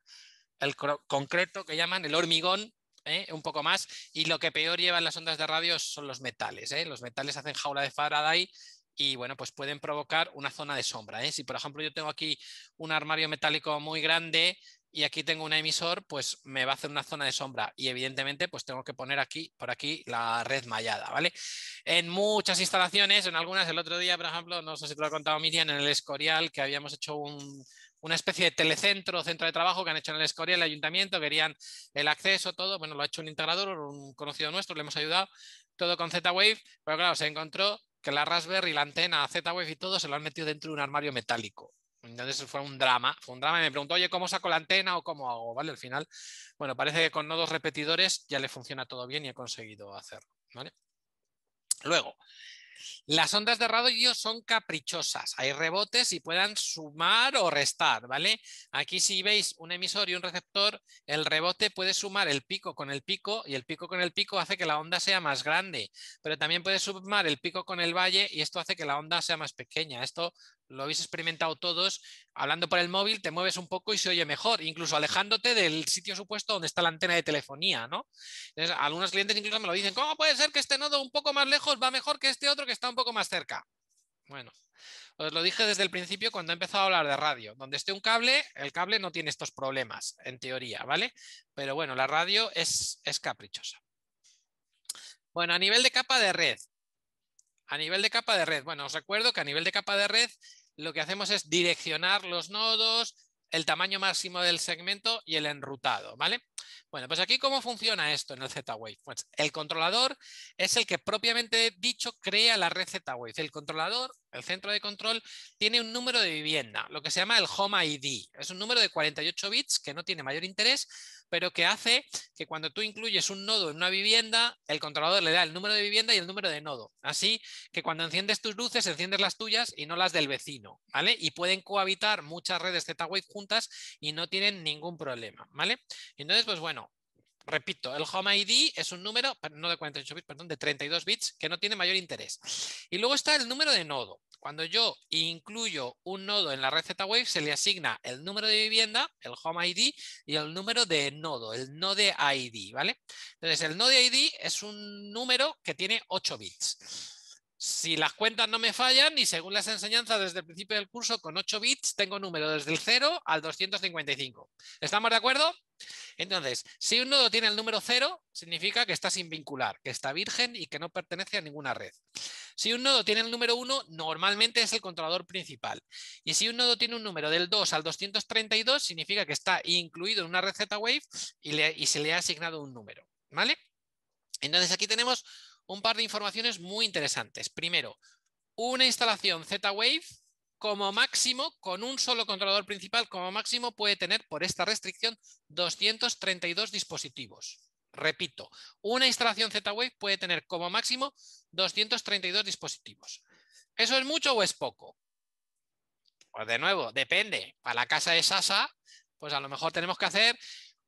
concreto que llaman, el hormigón, ¿eh? un poco más, y lo que peor llevan las ondas de radio son los metales. ¿eh? Los metales hacen jaula de Faraday y bueno, pues pueden provocar una zona de sombra. Si por ejemplo yo tengo aquí un armario metálico muy grande, y aquí tengo un emisor, pues me va a hacer una zona de sombra y evidentemente pues tengo que poner aquí, por aquí, la red mallada, ¿vale? En muchas instalaciones, en algunas, el otro día, por ejemplo, no sé si te lo ha contado Miriam, en el Escorial, que habíamos hecho una especie de telecentro, centro de trabajo que han hecho en el Escorial, el ayuntamiento, querían el acceso, todo, bueno, lo ha hecho un integrador, un conocido nuestro, le hemos ayudado, todo con Z-Wave, pero claro, se encontró que la Raspberry, la antena, Z-Wave y todo se lo han metido dentro de un armario metálico. Entonces fue un drama, fue un drama y me preguntó, oye, ¿cómo saco la antena o cómo hago? ¿Vale? Al final, bueno, parece que con nodos repetidores ya le funciona todo bien y he conseguido hacerlo, Luego, las ondas de radio son caprichosas, hay rebotes y puedan sumar o restar, ¿vale? Aquí si veis un emisor y un receptor, el rebote puede sumar el pico con el pico y el pico con el pico hace que la onda sea más grande, pero también puede sumar el pico con el valle y esto hace que la onda sea más pequeña. Esto lo habéis experimentado todos, hablando por el móvil te mueves un poco y se oye mejor, incluso alejándote del sitio supuesto donde está la antena de telefonía, ¿no? Entonces, algunos clientes incluso me lo dicen, ¿cómo puede ser que este nodo un poco más lejos va mejor que este otro que está un poco más cerca? Bueno, os lo dije desde el principio cuando he empezado a hablar de radio. Donde esté un cable, el cable no tiene estos problemas, en teoría, ¿vale? Pero bueno, la radio es, es caprichosa. Bueno, a nivel de capa de red, a nivel de capa de red. Bueno, os recuerdo que a nivel de capa de red lo que hacemos es direccionar los nodos, el tamaño máximo del segmento y el enrutado, ¿vale? Bueno, pues aquí cómo funciona esto en el Z-Wave. Pues el controlador es el que propiamente dicho crea la red Z-Wave. El controlador, el centro de control, tiene un número de vivienda, lo que se llama el Home ID. Es un número de 48 bits que no tiene mayor interés, pero que hace que cuando tú incluyes un nodo en una vivienda, el controlador le da el número de vivienda y el número de nodo. Así que cuando enciendes tus luces, enciendes las tuyas y no las del vecino, ¿vale? Y pueden cohabitar muchas redes Z-Wave juntas y no tienen ningún problema, ¿vale? Entonces, pues bueno, Repito, el Home ID es un número, no de 48 bits, perdón, de 32 bits, que no tiene mayor interés. Y luego está el número de nodo. Cuando yo incluyo un nodo en la red Z-Wave, se le asigna el número de vivienda, el Home ID, y el número de nodo, el Node ID, ¿vale? Entonces, el Node ID es un número que tiene 8 bits. Si las cuentas no me fallan y según las enseñanzas desde el principio del curso, con 8 bits tengo número desde el 0 al 255. ¿Estamos de acuerdo? Entonces, si un nodo tiene el número 0, significa que está sin vincular, que está virgen y que no pertenece a ninguna red. Si un nodo tiene el número 1, normalmente es el controlador principal. Y si un nodo tiene un número del 2 al 232, significa que está incluido en una red Z-Wave y, se le ha asignado un número. ¿Vale? Entonces aquí tenemos un par de informaciones muy interesantes. Primero, una instalación Z-Wave como máximo, con un solo controlador principal, como máximo puede tener por esta restricción 232 dispositivos. Repito, una instalación Z-Wave puede tener como máximo 232 dispositivos. ¿Eso es mucho o es poco? Pues de nuevo, depende. Para la casa de Sasa, pues a lo mejor tenemos que hacer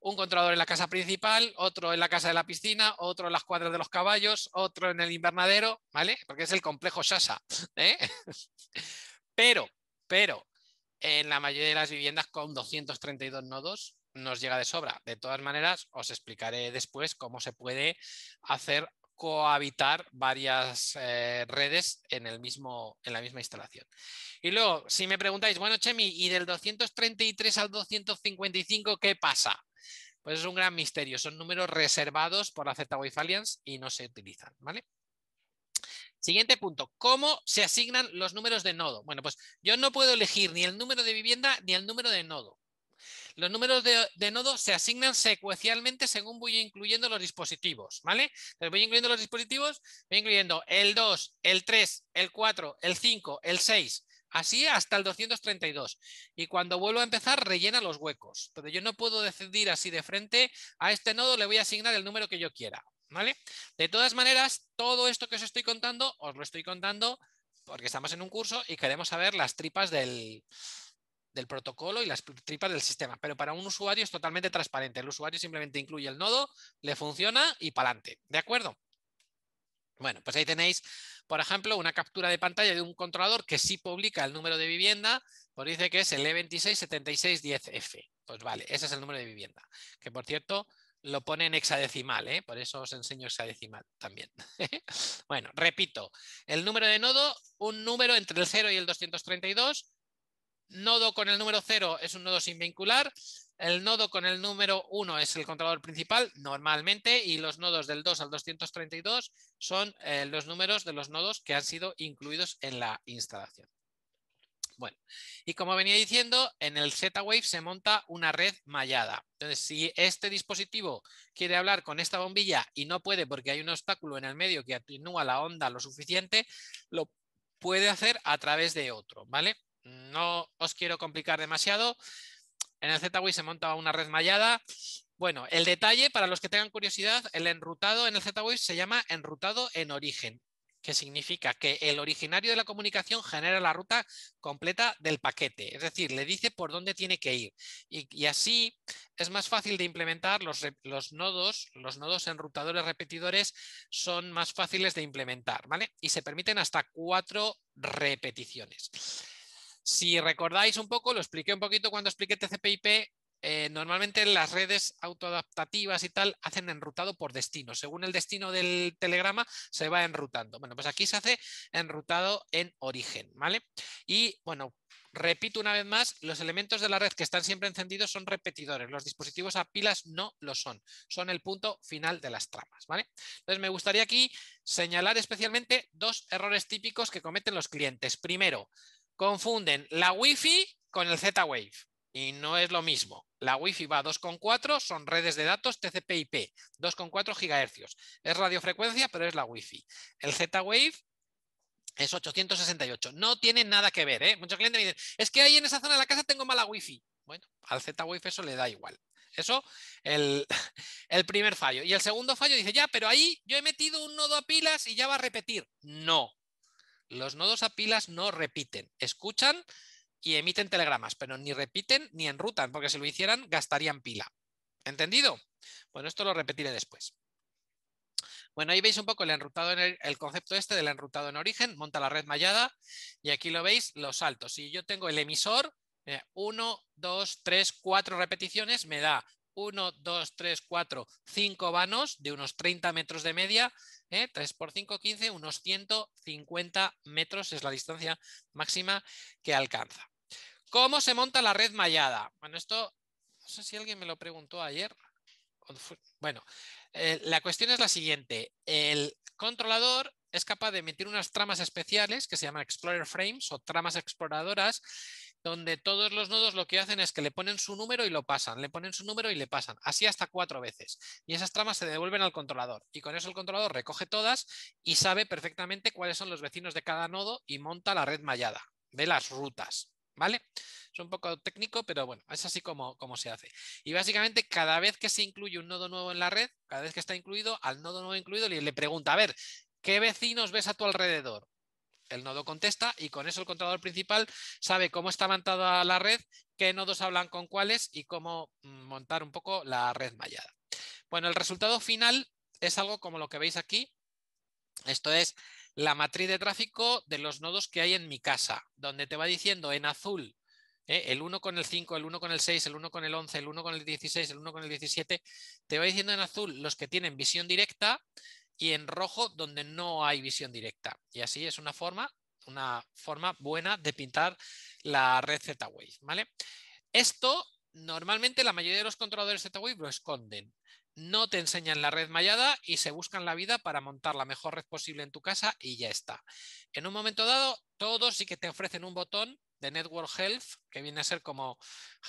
un controlador en la casa principal, otro en la casa de la piscina, otro en las cuadras de los caballos, otro en el invernadero, ¿vale? Porque es el complejo Sasa. ¿eh? Pero, pero, en la mayoría de las viviendas con 232 nodos nos llega de sobra. De todas maneras, os explicaré después cómo se puede hacer cohabitar varias eh, redes en, el mismo, en la misma instalación. Y luego, si me preguntáis, bueno, Chemi, ¿y del 233 al 255 qué pasa? Pues es un gran misterio. Son números reservados por la z Alliance y no se utilizan. ¿vale? Siguiente punto. ¿Cómo se asignan los números de nodo? Bueno, pues yo no puedo elegir ni el número de vivienda ni el número de nodo. Los números de, nodo se asignan secuencialmente según voy incluyendo los dispositivos, ¿vale? voy incluyendo los dispositivos, voy incluyendo el 2, el 3, el 4, el 5, el 6, Así hasta el 232. Y cuando vuelvo a empezar, rellena los huecos. Entonces yo no puedo decidir así de frente, a este nodo le voy a asignar el número que yo quiera. ¿vale? De todas maneras, todo esto que os estoy contando, os lo estoy contando porque estamos en un curso y queremos saber las tripas del, del protocolo y las tripas del sistema. Pero para un usuario es totalmente transparente. El usuario simplemente incluye el nodo, le funciona y para adelante. ¿De acuerdo? Bueno, pues ahí tenéis por ejemplo, una captura de pantalla de un controlador que sí publica el número de vivienda, pues dice que es el E267610F. Pues vale, ese es el número de vivienda, que por cierto lo pone en hexadecimal, ¿eh? por eso os enseño hexadecimal también. bueno, repito, el número de nodo, un número entre el 0 y el 232, nodo con el número 0 es un nodo sin vincular, el nodo con el número 1 es el controlador principal normalmente y los nodos del 2 al 232 son eh, los números de los nodos que han sido incluidos en la instalación. Bueno, y como venía diciendo, en el Z-Wave se monta una red mallada. Entonces, si este dispositivo quiere hablar con esta bombilla y no puede porque hay un obstáculo en el medio que atenúa la onda lo suficiente, lo puede hacer a través de otro, ¿vale? No os quiero complicar demasiado. En el Z-Wave se monta una red mallada. Bueno, el detalle, para los que tengan curiosidad, el enrutado en el Z-Wave se llama enrutado en origen, que significa que el originario de la comunicación genera la ruta completa del paquete, es decir, le dice por dónde tiene que ir. Y, así es más fácil de implementar los, los, nodos, los nodos enrutadores repetidores son más fáciles de implementar, ¿vale? Y se permiten hasta cuatro repeticiones. Si recordáis un poco, lo expliqué un poquito cuando expliqué TCP/IP, eh, normalmente las redes autoadaptativas y tal hacen enrutado por destino. Según el destino del telegrama se va enrutando. Bueno, pues aquí se hace enrutado en origen, ¿vale? Y bueno, repito una vez más, los elementos de la red que están siempre encendidos son repetidores. Los dispositivos a pilas no lo son. Son el punto final de las tramas, ¿vale? Entonces me gustaría aquí señalar especialmente dos errores típicos que cometen los clientes. Primero, Confunden la Wi-Fi con el Z-Wave y no es lo mismo. La Wi-Fi va a 2,4, son redes de datos TCP/IP, 2,4 gigahercios. Es radiofrecuencia, pero es la Wi-Fi. El Z-Wave es 868. No tiene nada que ver. ¿eh? Muchos clientes me dicen, es que ahí en esa zona de la casa tengo mala Wi-Fi. Bueno, al Z-Wave eso le da igual. Eso, el, el primer fallo. Y el segundo fallo dice, ya, pero ahí yo he metido un nodo a pilas y ya va a repetir. No, los nodos a pilas no repiten, escuchan y emiten telegramas, pero ni repiten ni enrutan, porque si lo hicieran gastarían pila. ¿Entendido? Bueno, esto lo repetiré después. Bueno, ahí veis un poco el enrutado en el, concepto este del enrutado en origen, monta la red mallada y aquí lo veis, los saltos. Si yo tengo el emisor, 1, 2, 3, 4 repeticiones, me da 1, 2, 3, 4, 5 vanos de unos 30 metros de media 3 ¿eh? por 5, 15, unos 150 metros es la distancia máxima que alcanza. ¿Cómo se monta la red mallada? Bueno, esto no sé si alguien me lo preguntó ayer. Bueno, eh, la cuestión es la siguiente. El controlador es capaz de emitir unas tramas especiales que se llaman Explorer Frames o tramas exploradoras donde todos los nodos lo que hacen es que le ponen su número y lo pasan, le ponen su número y le pasan, así hasta cuatro veces. Y esas tramas se devuelven al controlador y con eso el controlador recoge todas y sabe perfectamente cuáles son los vecinos de cada nodo y monta la red mallada ve las rutas. ¿Vale? Es un poco técnico, pero bueno, es así como, como se hace. Y básicamente cada vez que se incluye un nodo nuevo en la red, cada vez que está incluido, al nodo nuevo incluido le pregunta, a ver, ¿qué vecinos ves a tu alrededor? el nodo contesta y con eso el controlador principal sabe cómo está montada la red, qué nodos hablan con cuáles y cómo mm, montar un poco la red mallada. Bueno, el resultado final es algo como lo que veis aquí. Esto es la matriz de tráfico de los nodos que hay en mi casa, donde te va diciendo en azul ¿eh? el 1 con el 5, el 1 con el 6, el 1 con el 11, el 1 con el 16, el 1 con el 17. Te va diciendo en azul los que tienen visión directa y en rojo donde no hay visión directa. Y así es una forma, una forma buena de pintar la red Z-Wave. ¿vale? Esto normalmente la mayoría de los controladores Z-Wave lo esconden. No te enseñan la red mallada y se buscan la vida para montar la mejor red posible en tu casa y ya está. En un momento dado, todos sí que te ofrecen un botón de Network Health, que viene a ser como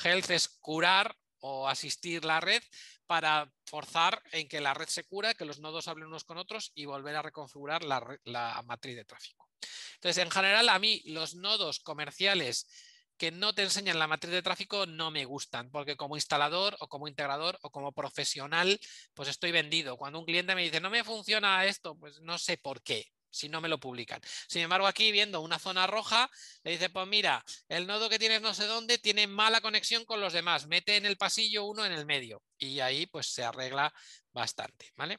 Health es curar o asistir la red para forzar en que la red se cura, que los nodos hablen unos con otros y volver a reconfigurar la, matriz de tráfico. Entonces, en general, a mí los nodos comerciales que no te enseñan la matriz de tráfico no me gustan, porque como instalador o como integrador o como profesional, pues estoy vendido. Cuando un cliente me dice, no me funciona esto, pues no sé por qué si no me lo publican. Sin embargo, aquí viendo una zona roja, le dice, pues mira, el nodo que tienes no sé dónde tiene mala conexión con los demás, mete en el pasillo uno en el medio y ahí pues se arregla bastante, ¿vale?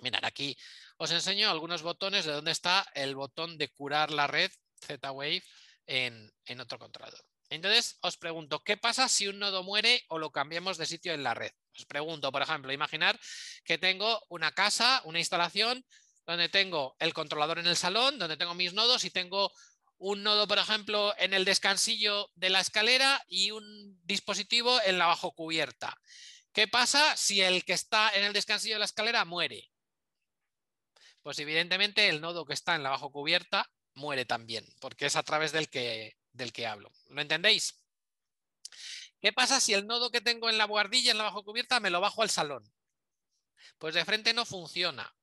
Mirad, aquí os enseño algunos botones de dónde está el botón de curar la red Z-Wave en, en otro controlador. Entonces, os pregunto, ¿qué pasa si un nodo muere o lo cambiamos de sitio en la red? Os pregunto, por ejemplo, imaginar que tengo una casa, una instalación donde tengo el controlador en el salón, donde tengo mis nodos y tengo un nodo, por ejemplo, en el descansillo de la escalera y un dispositivo en la bajo cubierta. ¿Qué pasa si el que está en el descansillo de la escalera muere? Pues evidentemente el nodo que está en la bajo cubierta muere también, porque es a través del que, del que hablo. ¿Lo entendéis? ¿Qué pasa si el nodo que tengo en la guardilla, en la bajo cubierta, me lo bajo al salón? Pues de frente no funciona,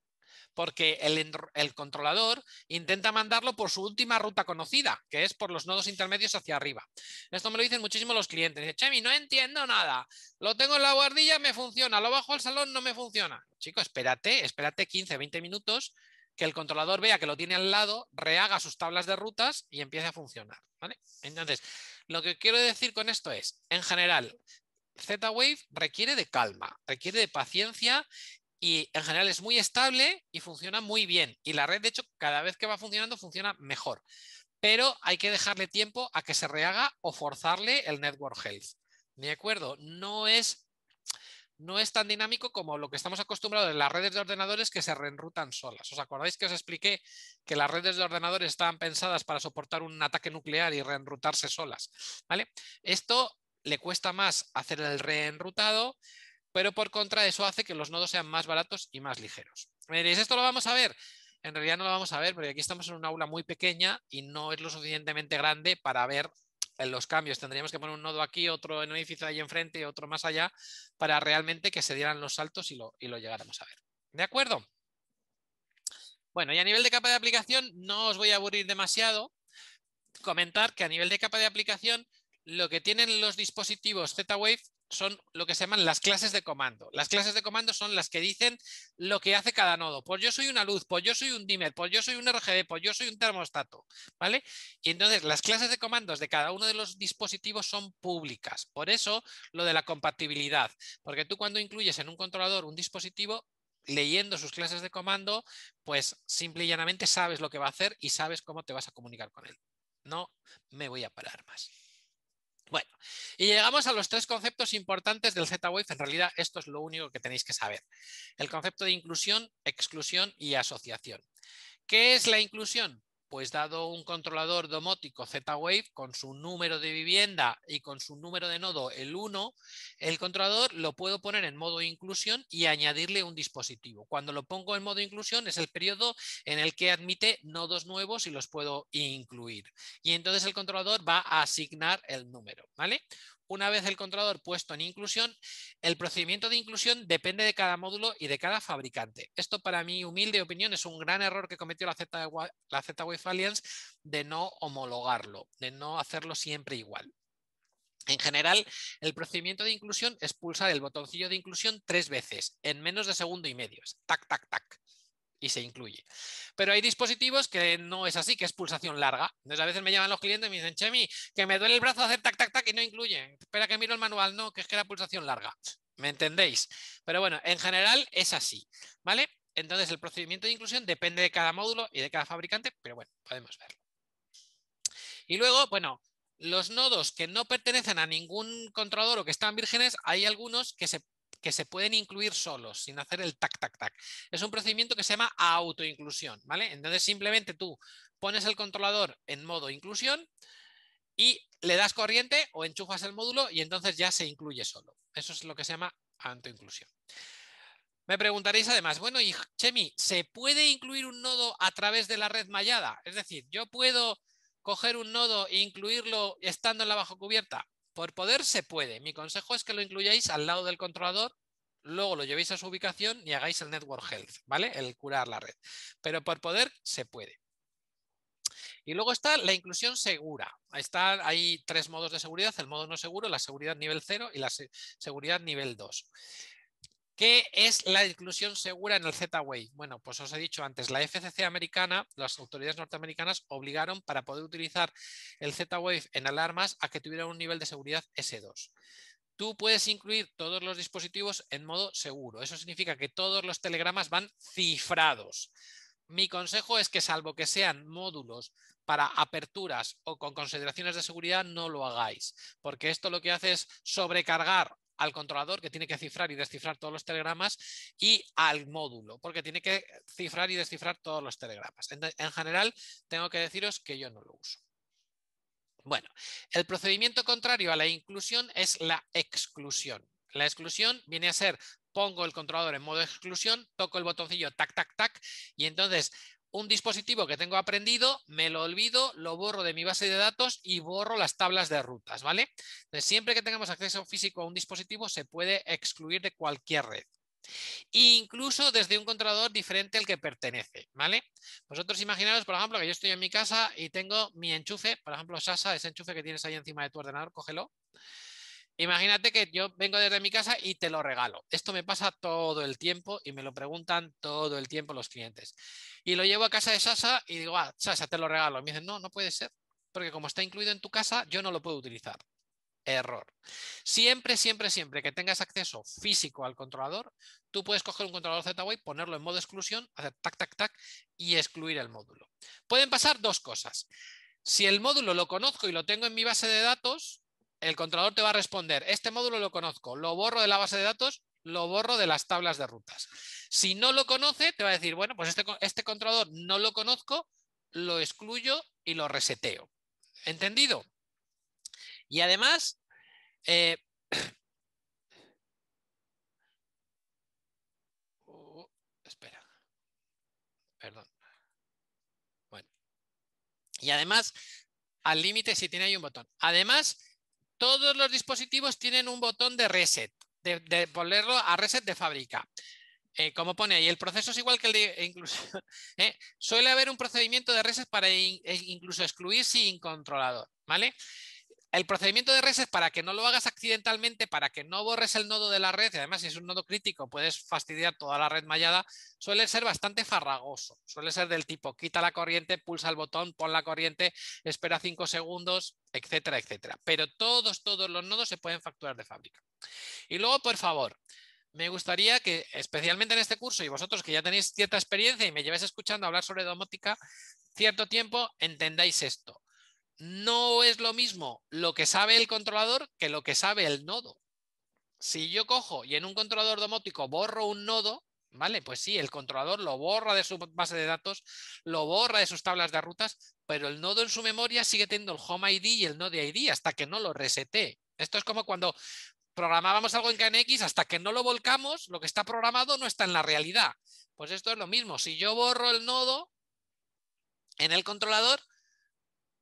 porque el, controlador intenta mandarlo por su última ruta conocida, que es por los nodos intermedios hacia arriba. Esto me lo dicen muchísimo los clientes. Dice, Chemi, no entiendo nada. Lo tengo en la guardilla, me funciona. Lo bajo al salón, no me funciona. Chico, espérate, espérate 15, 20 minutos que el controlador vea que lo tiene al lado, rehaga sus tablas de rutas y empiece a funcionar. Entonces, lo que quiero decir con esto es, en general, Z-Wave requiere de calma, requiere de paciencia y en general es muy estable y funciona muy bien. Y la red, de hecho, cada vez que va funcionando, funciona mejor. Pero hay que dejarle tiempo a que se rehaga o forzarle el network health. ¿De acuerdo? No es, no es tan dinámico como lo que estamos acostumbrados en las redes de ordenadores que se reenrutan solas. ¿Os acordáis que os expliqué que las redes de ordenadores estaban pensadas para soportar un ataque nuclear y reenrutarse solas? ¿Vale? Esto le cuesta más hacer el reenrutado pero por contra eso hace que los nodos sean más baratos y más ligeros. Me diréis, ¿esto lo vamos a ver? En realidad no lo vamos a ver, porque aquí estamos en un aula muy pequeña y no es lo suficientemente grande para ver los cambios. Tendríamos que poner un nodo aquí, otro en un edificio ahí enfrente y otro más allá para realmente que se dieran los saltos y lo, y lo llegáramos a ver. ¿De acuerdo? Bueno, y a nivel de capa de aplicación no os voy a aburrir demasiado. Comentar que a nivel de capa de aplicación lo que tienen los dispositivos Z-Wave son lo que se llaman las clases de comando. Las clases de comando son las que dicen lo que hace cada nodo. Pues yo soy una luz, pues yo soy un dimmer, pues yo soy un RGB, pues yo soy un termostato, ¿vale? Y entonces las clases de comandos de cada uno de los dispositivos son públicas. Por eso lo de la compatibilidad, porque tú cuando incluyes en un controlador un dispositivo, leyendo sus clases de comando, pues simple y llanamente sabes lo que va a hacer y sabes cómo te vas a comunicar con él. No me voy a parar más. Bueno, y llegamos a los tres conceptos importantes del Z-Wave. En realidad, esto es lo único que tenéis que saber. El concepto de inclusión, exclusión y asociación. ¿Qué es la inclusión? pues dado un controlador domótico Z-Wave con su número de vivienda y con su número de nodo, el 1, el controlador lo puedo poner en modo inclusión y añadirle un dispositivo. Cuando lo pongo en modo inclusión es el periodo en el que admite nodos nuevos y los puedo incluir. Y entonces el controlador va a asignar el número. ¿vale? Una vez el controlador puesto en inclusión, el procedimiento de inclusión depende de cada módulo y de cada fabricante. Esto para mi humilde opinión es un gran error que cometió la Z-Wave Alliance de no homologarlo, de no hacerlo siempre igual. En general, el procedimiento de inclusión es pulsar el botoncillo de inclusión tres veces, en menos de segundo y medio. Tac, tac, tac y se incluye. Pero hay dispositivos que no es así, que es pulsación larga. Entonces a veces me llaman los clientes y me dicen, Chemi, que me duele el brazo hacer tac, tac, tac y no incluye. Espera que miro el manual, no, que es que era pulsación larga. ¿Me entendéis? Pero bueno, en general es así, ¿vale? Entonces el procedimiento de inclusión depende de cada módulo y de cada fabricante, pero bueno, podemos verlo. Y luego, bueno, los nodos que no pertenecen a ningún controlador o que están vírgenes, hay algunos que se que se pueden incluir solos, sin hacer el tac, tac, tac. Es un procedimiento que se llama autoinclusión, ¿vale? Entonces simplemente tú pones el controlador en modo inclusión y le das corriente o enchufas el módulo y entonces ya se incluye solo. Eso es lo que se llama autoinclusión. Me preguntaréis además, bueno, y Chemi, ¿se puede incluir un nodo a través de la red mallada? Es decir, ¿yo puedo coger un nodo e incluirlo estando en la bajo cubierta? Por poder se puede. Mi consejo es que lo incluyáis al lado del controlador, luego lo llevéis a su ubicación y hagáis el network health, ¿vale? El curar la red. Pero por poder se puede. Y luego está la inclusión segura. Está, hay tres modos de seguridad, el modo no seguro, la seguridad nivel 0 y la seguridad nivel 2. ¿Qué es la inclusión segura en el z wave Bueno, pues os he dicho antes, la FCC americana, las autoridades norteamericanas obligaron para poder utilizar el Z-Wave en alarmas a que tuviera un nivel de seguridad S2. Tú puedes incluir todos los dispositivos en modo seguro. Eso significa que todos los telegramas van cifrados. Mi consejo es que salvo que sean módulos para aperturas o con consideraciones de seguridad, no lo hagáis, porque esto lo que hace es sobrecargar al controlador que tiene que cifrar y descifrar todos los telegramas y al módulo, porque tiene que cifrar y descifrar todos los telegramas. En, general, tengo que deciros que yo no lo uso. Bueno, el procedimiento contrario a la inclusión es la exclusión. La exclusión viene a ser pongo el controlador en modo exclusión, toco el botoncillo tac, tac, tac, y entonces un dispositivo que tengo aprendido, me lo olvido, lo borro de mi base de datos y borro las tablas de rutas, ¿vale? Entonces, siempre que tengamos acceso físico a un dispositivo, se puede excluir de cualquier red. Incluso desde un controlador diferente al que pertenece, ¿vale? Vosotros imaginaros, por ejemplo, que yo estoy en mi casa y tengo mi enchufe, por ejemplo, Sasa, ese enchufe que tienes ahí encima de tu ordenador, cógelo Imagínate que yo vengo desde mi casa y te lo regalo. Esto me pasa todo el tiempo y me lo preguntan todo el tiempo los clientes. Y lo llevo a casa de Sasa y digo, ah, te lo regalo. Y me dicen, no, no puede ser, porque como está incluido en tu casa, yo no lo puedo utilizar. Error. Siempre, siempre, siempre que tengas acceso físico al controlador, tú puedes coger un controlador Z-Wave, ponerlo en modo exclusión, hacer tac, tac, tac y excluir el módulo. Pueden pasar dos cosas. Si el módulo lo conozco y lo tengo en mi base de datos, el controlador te va a responder, este módulo lo conozco, lo borro de la base de datos, lo borro de las tablas de rutas. Si no lo conoce, te va a decir, bueno, pues este, este controlador no lo conozco, lo excluyo y lo reseteo. ¿Entendido? Y además, eh, oh, espera, perdón. Bueno. Y además, al límite si tiene ahí un botón. Además, todos los dispositivos tienen un botón de reset, de, ponerlo a reset de fábrica. Eh, como pone ahí, el proceso es igual que el de eh, incluso. Eh, suele haber un procedimiento de reset para incluso excluir sin controlador, ¿vale? el procedimiento de res es para que no lo hagas accidentalmente, para que no borres el nodo de la red, y además si es un nodo crítico puedes fastidiar toda la red mallada, suele ser bastante farragoso, suele ser del tipo quita la corriente, pulsa el botón, pon la corriente, espera 5 segundos, etcétera, etcétera. Pero todos, todos los nodos se pueden facturar de fábrica. Y luego, por favor, me gustaría que, especialmente en este curso, y vosotros que ya tenéis cierta experiencia y me lleváis escuchando hablar sobre domótica cierto tiempo, entendáis esto no es lo mismo lo que sabe el controlador que lo que sabe el nodo. Si yo cojo y en un controlador domótico borro un nodo, ¿vale? Pues sí, el controlador lo borra de su base de datos, lo borra de sus tablas de rutas, pero el nodo en su memoria sigue teniendo el Home ID y el Node ID hasta que no lo resete. Esto es como cuando programábamos algo en KNX, hasta que no lo volcamos, lo que está programado no está en la realidad. Pues esto es lo mismo. Si yo borro el nodo en el controlador,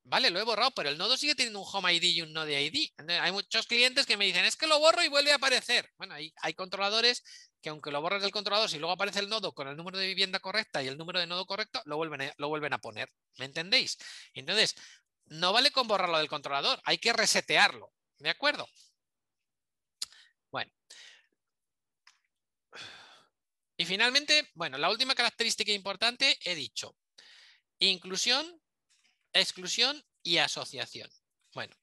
Vale, lo he borrado, pero el nodo sigue teniendo un Home ID y un Node ID. Hay muchos clientes que me dicen, es que lo borro y vuelve a aparecer. Bueno, hay, hay controladores que aunque lo borren del controlador, si luego aparece el nodo con el número de vivienda correcta y el número de nodo correcto, lo vuelven a, lo vuelven a poner. ¿Me entendéis? Entonces, no vale con borrarlo del controlador, hay que resetearlo. ¿De acuerdo? Bueno. Y finalmente, bueno, la última característica importante he dicho. Inclusión exclusión y asociación. Bueno,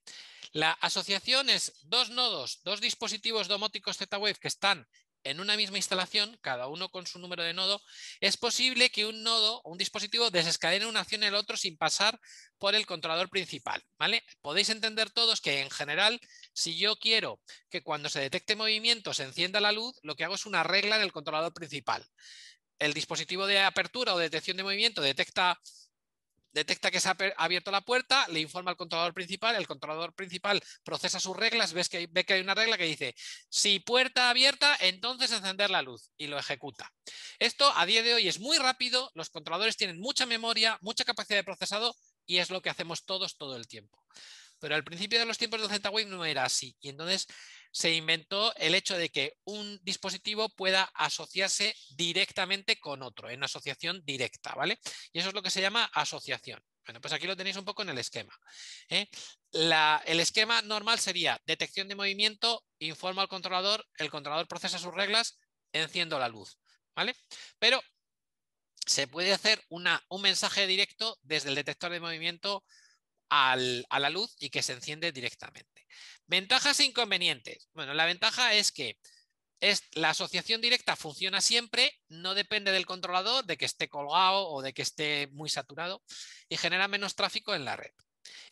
la asociación es dos nodos, dos dispositivos domóticos Z-Wave que están en una misma instalación, cada uno con su número de nodo, es posible que un nodo o un dispositivo desescadene una acción en el otro sin pasar por el controlador principal. ¿vale? Podéis entender todos que en general, si yo quiero que cuando se detecte movimiento se encienda la luz, lo que hago es una regla en el controlador principal. El dispositivo de apertura o detección de movimiento detecta detecta que se ha abierto la puerta, le informa al controlador principal, el controlador principal procesa sus reglas, ves que, ve que hay una regla que dice, si puerta abierta, entonces encender la luz y lo ejecuta. Esto a día de hoy es muy rápido, los controladores tienen mucha memoria, mucha capacidad de procesado y es lo que hacemos todos todo el tiempo. Pero al principio de los tiempos del Z-Wave no era así. Y entonces se inventó el hecho de que un dispositivo pueda asociarse directamente con otro, en asociación directa, ¿vale? Y eso es lo que se llama asociación. Bueno, pues aquí lo tenéis un poco en el esquema. ¿eh? el esquema normal sería detección de movimiento, informa al controlador, el controlador procesa sus reglas, enciendo la luz. ¿vale? Pero se puede hacer un mensaje directo desde el detector de movimiento a la luz y que se enciende directamente. Ventajas e inconvenientes. Bueno, la ventaja es que es, la asociación directa funciona siempre, no depende del controlador, de que esté colgado o de que esté muy saturado y genera menos tráfico en la red.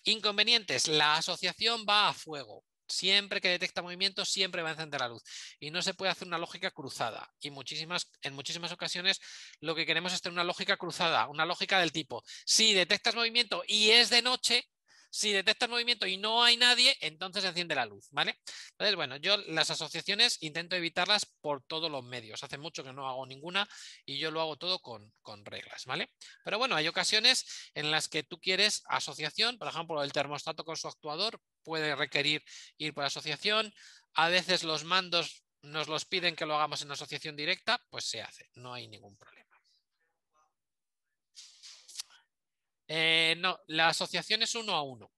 Inconvenientes, la asociación va a fuego. Siempre que detecta movimiento, siempre va a encender la luz. Y no se puede hacer una lógica cruzada. Y muchísimas, en muchísimas ocasiones lo que queremos es tener una lógica cruzada, una lógica del tipo, si detectas movimiento y es de noche, si detecta el movimiento y no hay nadie, entonces enciende la luz, ¿vale? Entonces, bueno, yo las asociaciones intento evitarlas por todos los medios. Hace mucho que no hago ninguna y yo lo hago todo con, con reglas, ¿vale? Pero bueno, hay ocasiones en las que tú quieres asociación, por ejemplo, el termostato con su actuador puede requerir ir por asociación. A veces los mandos nos los piden que lo hagamos en asociación directa, pues se hace, no hay ningún problema. Eh, no, la asociación es uno a uno.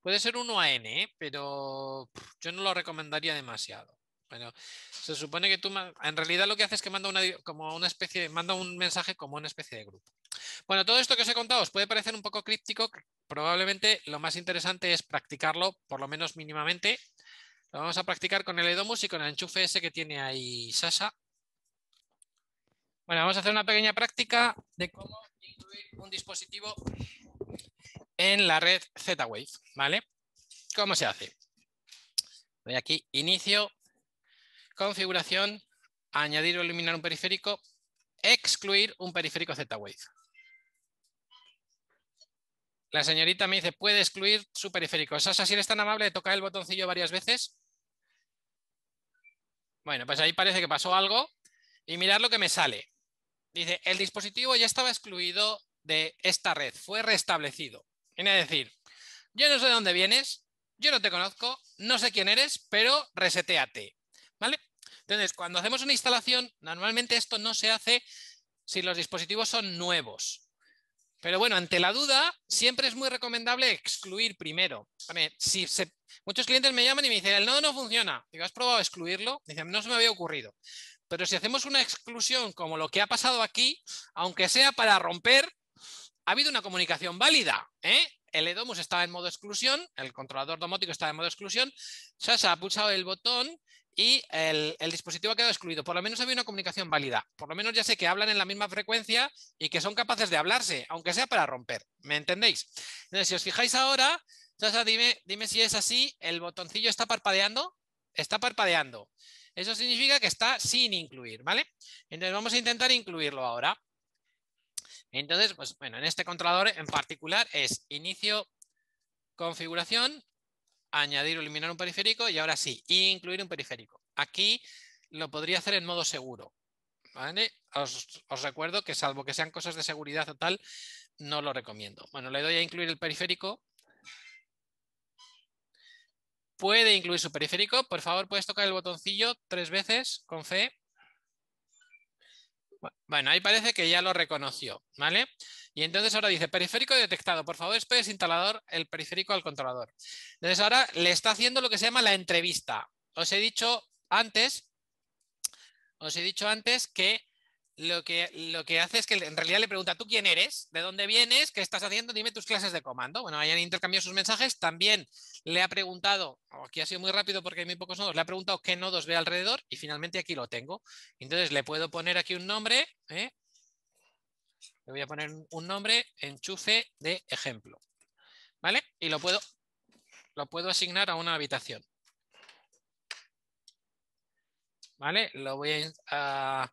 Puede ser uno a n, ¿eh? pero yo no lo recomendaría demasiado. Bueno, se supone que tú, en realidad lo que haces es que manda como una especie, manda un mensaje como una especie de grupo. Bueno, todo esto que os he contado os puede parecer un poco críptico, probablemente lo más interesante es practicarlo, por lo menos mínimamente. Lo vamos a practicar con el Edomus y con el enchufe ese que tiene ahí Sasha. Bueno, vamos a hacer una pequeña práctica de cómo incluir un dispositivo en la red Z-Wave, ¿vale? ¿Cómo se hace? Voy aquí, inicio, configuración, añadir o eliminar un periférico, excluir un periférico Z-Wave. La señorita me dice, puede excluir su periférico. ¿Sabes así eres tan amable de tocar el botoncillo varias veces. Bueno, pues ahí parece que pasó algo y mirad lo que me sale. Dice, el dispositivo ya estaba excluido de esta red, fue restablecido. Viene a decir, yo no sé de dónde vienes, yo no te conozco, no sé quién eres, pero reseteate. ¿Vale? Entonces, cuando hacemos una instalación, normalmente esto no se hace si los dispositivos son nuevos. Pero bueno, ante la duda, siempre es muy recomendable excluir primero. si Muchos clientes me llaman y me dicen, el nodo no funciona. Digo, ¿has probado excluirlo? Dicen, no se me había ocurrido. Pero si hacemos una exclusión como lo que ha pasado aquí, aunque sea para romper, ha habido una comunicación válida. ¿eh? El EDOMUS estaba en modo exclusión, el controlador domótico estaba en modo exclusión, Sasa ha pulsado el botón y el, dispositivo ha quedado excluido. Por lo menos ha habido una comunicación válida. Por lo menos ya sé que hablan en la misma frecuencia y que son capaces de hablarse, aunque sea para romper. ¿Me entendéis? Entonces, si os fijáis ahora, Sasa, dime, dime si es así, el botoncillo está parpadeando. Está parpadeando. Eso significa que está sin incluir, ¿vale? Entonces vamos a intentar incluirlo ahora. Entonces, pues bueno, en este controlador en particular es inicio, configuración, añadir o eliminar un periférico y ahora sí, incluir un periférico. Aquí lo podría hacer en modo seguro. ¿vale? Os, recuerdo que salvo que sean cosas de seguridad o tal, no lo recomiendo. Bueno, le doy a incluir el periférico puede incluir su periférico. Por favor, puedes tocar el botoncillo tres veces con fe. Bueno, ahí parece que ya lo reconoció, ¿vale? Y entonces ahora dice, periférico detectado, por favor, después instalador el periférico al controlador. Entonces ahora le está haciendo lo que se llama la entrevista. Os he dicho antes, os he dicho antes que lo que, lo que hace es que en realidad le pregunta, ¿tú quién eres? ¿De dónde vienes? ¿Qué estás haciendo? Dime tus clases de comando. Bueno, hayan intercambiado sus mensajes. También le ha preguntado, aquí ha sido muy rápido porque hay muy pocos nodos, le ha preguntado qué nodos ve alrededor y finalmente aquí lo tengo. Entonces le puedo poner aquí un nombre, ¿eh? le voy a poner un nombre, enchufe de ejemplo. ¿Vale? Y lo puedo, lo puedo asignar a una habitación. ¿Vale? Lo voy a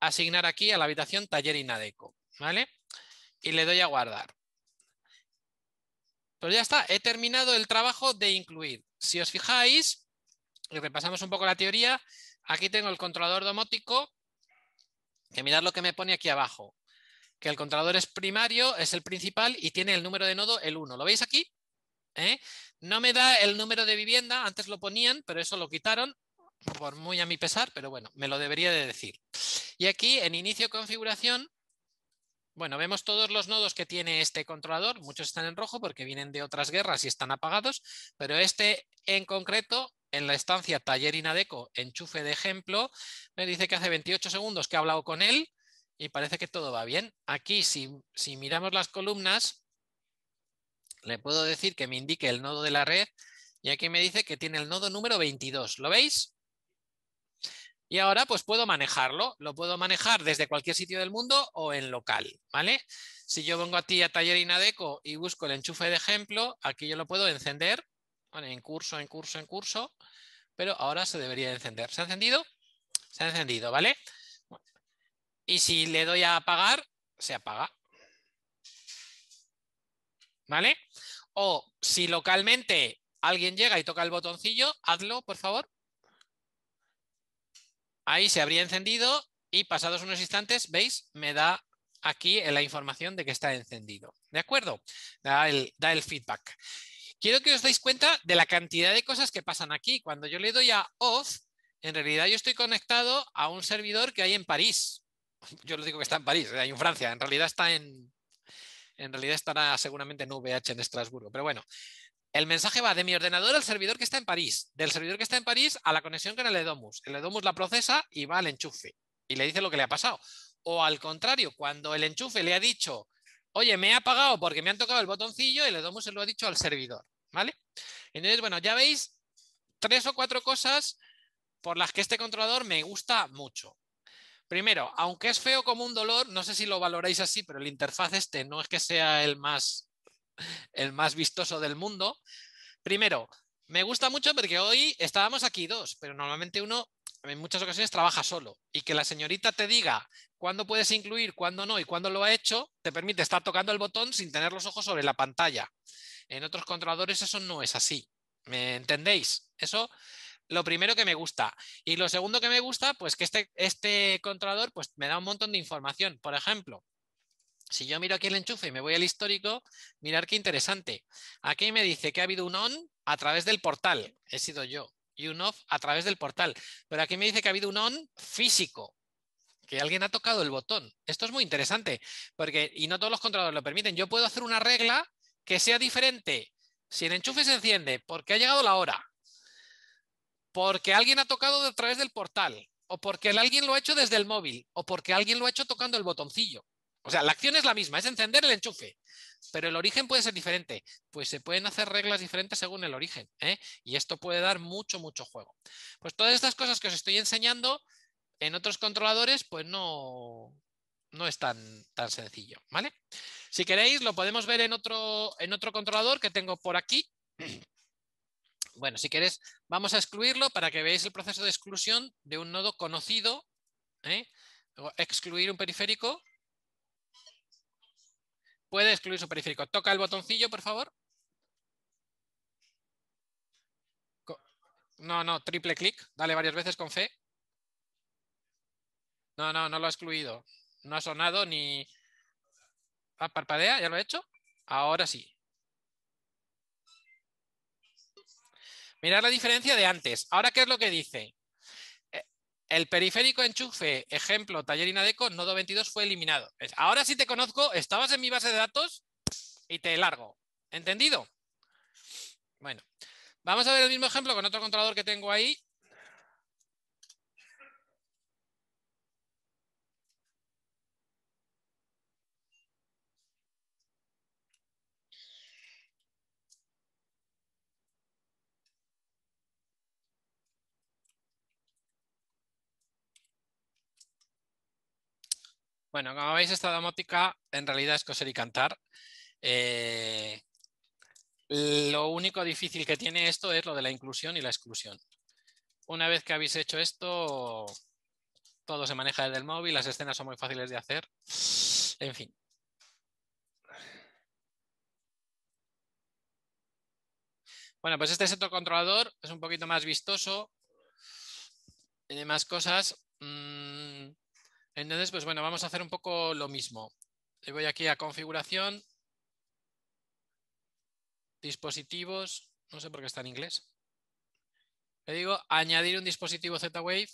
asignar aquí a la habitación taller Inadeco, ¿vale? Y le doy a guardar. Pues ya está, he terminado el trabajo de incluir. Si os fijáis, y repasamos un poco la teoría, aquí tengo el controlador domótico, que mirad lo que me pone aquí abajo, que el controlador es primario, es el principal y tiene el número de nodo el 1. ¿Lo veis aquí? ¿Eh? No me da el número de vivienda, antes lo ponían, pero eso lo quitaron por muy a mi pesar, pero bueno, me lo debería de decir. Y aquí en inicio configuración, bueno, vemos todos los nodos que tiene este controlador, muchos están en rojo porque vienen de otras guerras y están apagados, pero este en concreto en la estancia taller inadeco enchufe de ejemplo, me dice que hace 28 segundos que ha hablado con él y parece que todo va bien. Aquí si, si miramos las columnas, le puedo decir que me indique el nodo de la red y aquí me dice que tiene el nodo número 22, ¿lo veis? Y ahora pues puedo manejarlo, lo puedo manejar desde cualquier sitio del mundo o en local, ¿vale? Si yo vengo a ti a Taller Inadeco y busco el enchufe de ejemplo, aquí yo lo puedo encender, en curso, en curso, en curso, pero ahora se debería encender. ¿Se ha encendido? Se ha encendido, ¿vale? Y si le doy a apagar, se apaga. ¿Vale? O si localmente alguien llega y toca el botoncillo, hazlo, por favor. Ahí se habría encendido y pasados unos instantes, ¿veis? Me da aquí la información de que está encendido. ¿De acuerdo? Da el, feedback. Quiero que os deis cuenta de la cantidad de cosas que pasan aquí. Cuando yo le doy a off, en realidad yo estoy conectado a un servidor que hay en París. Yo lo digo que está en París, ¿eh? hay en Francia. En realidad está en... En realidad estará seguramente en VH en Estrasburgo. Pero bueno, el mensaje va de mi ordenador al servidor que está en París, del servidor que está en París a la conexión con el Edomus. El Edomus la procesa y va al enchufe y le dice lo que le ha pasado. O al contrario, cuando el enchufe le ha dicho, oye, me ha apagado porque me han tocado el botoncillo, el Edomus se lo ha dicho al servidor. ¿Vale? Entonces, bueno, ya veis tres o cuatro cosas por las que este controlador me gusta mucho. Primero, aunque es feo como un dolor, no sé si lo valoráis así, pero el interfaz este no es que sea el más el más vistoso del mundo. Primero, me gusta mucho porque hoy estábamos aquí dos, pero normalmente uno en muchas ocasiones trabaja solo y que la señorita te diga cuándo puedes incluir, cuándo no y cuándo lo ha hecho, te permite estar tocando el botón sin tener los ojos sobre la pantalla. En otros controladores eso no es así. ¿Me entendéis? Eso lo primero que me gusta. Y lo segundo que me gusta, pues que este, este controlador pues, me da un montón de información. Por ejemplo, si yo miro aquí el enchufe y me voy al histórico, mirar qué interesante. Aquí me dice que ha habido un on a través del portal. He sido yo. Y un off a través del portal. Pero aquí me dice que ha habido un on físico. Que alguien ha tocado el botón. Esto es muy interesante. porque Y no todos los controladores lo permiten. Yo puedo hacer una regla que sea diferente. Si el enchufe se enciende porque ha llegado la hora. Porque alguien ha tocado a través del portal. O porque alguien lo ha hecho desde el móvil. O porque alguien lo ha hecho tocando el botoncillo o sea, la acción es la misma, es encender el enchufe, pero el origen puede ser diferente. Pues se pueden hacer reglas diferentes según el origen, ¿eh? y esto puede dar mucho, mucho juego. Pues todas estas cosas que os estoy enseñando en otros controladores, pues no, no es tan, tan sencillo, ¿vale? Si queréis, lo podemos ver en otro, en otro controlador que tengo por aquí. Bueno, si queréis, vamos a excluirlo para que veáis el proceso de exclusión de un nodo conocido. ¿eh? Excluir un periférico puede excluir su periférico. Toca el botoncillo, por favor. No, no, triple clic. Dale varias veces con fe. No, no, no lo ha excluido. No ha sonado ni... Ah, parpadea, ya lo he hecho. Ahora sí. Mirad la diferencia de antes. Ahora, ¿qué es lo que dice? El periférico enchufe, ejemplo, tallerina deco, nodo 22 fue eliminado. Ahora sí te conozco, estabas en mi base de datos y te largo. ¿Entendido? Bueno, vamos a ver el mismo ejemplo con otro controlador que tengo ahí Bueno, como veis, esta domótica en realidad es coser y cantar. Eh, lo único difícil que tiene esto es lo de la inclusión y la exclusión. Una vez que habéis hecho esto, todo se maneja desde el móvil, las escenas son muy fáciles de hacer, en fin. Bueno, pues este seto controlador es un poquito más vistoso, y demás cosas. Mm, entonces, pues bueno, vamos a hacer un poco lo mismo. Le voy aquí a configuración, dispositivos, no sé por qué está en inglés. Le digo añadir un dispositivo Z-Wave.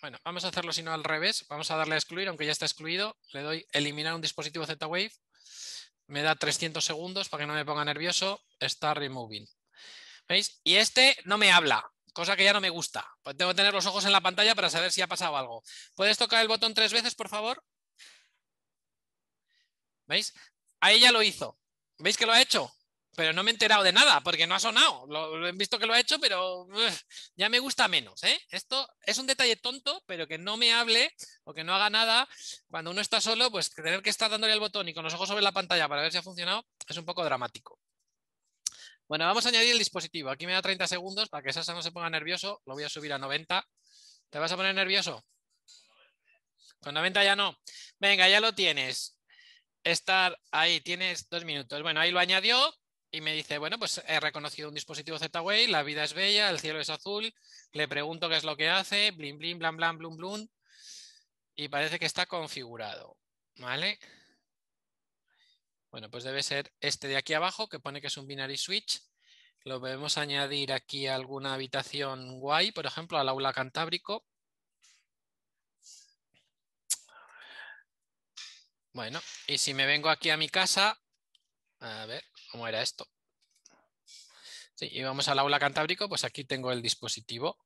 Bueno, vamos a hacerlo si no al revés. Vamos a darle a excluir, aunque ya está excluido. Le doy eliminar un dispositivo Z-Wave. Me da 300 segundos para que no me ponga nervioso. Está removing. ¿Veis? Y este no me habla cosa que ya no me gusta. Pues tengo que tener los ojos en la pantalla para saber si ha pasado algo. ¿Puedes tocar el botón tres veces, por favor? ¿Veis? Ahí ya lo hizo. ¿Veis que lo ha hecho? Pero no me he enterado de nada porque no ha sonado. Lo, he visto que lo ha hecho, pero ya me gusta menos. ¿eh? Esto es un detalle tonto, pero que no me hable o que no haga nada. Cuando uno está solo, pues tener que estar dándole el botón y con los ojos sobre la pantalla para ver si ha funcionado es un poco dramático. Bueno, vamos a añadir el dispositivo. Aquí me da 30 segundos para que Sasa no se ponga nervioso. Lo voy a subir a 90. ¿Te vas a poner nervioso? Con 90 ya no. Venga, ya lo tienes. Estar ahí, tienes dos minutos. Bueno, ahí lo añadió y me dice, bueno, pues he reconocido un dispositivo Z-Way, la vida es bella, el cielo es azul, le pregunto qué es lo que hace, Blim blim blam blan, blum, blum, y parece que está configurado, ¿vale? Bueno, pues debe ser este de aquí abajo que pone que es un binary switch. Lo podemos añadir aquí a alguna habitación guay, por ejemplo, al aula cantábrico. Bueno, y si me vengo aquí a mi casa, a ver, ¿cómo era esto? y vamos al aula cantábrico, pues aquí tengo el dispositivo.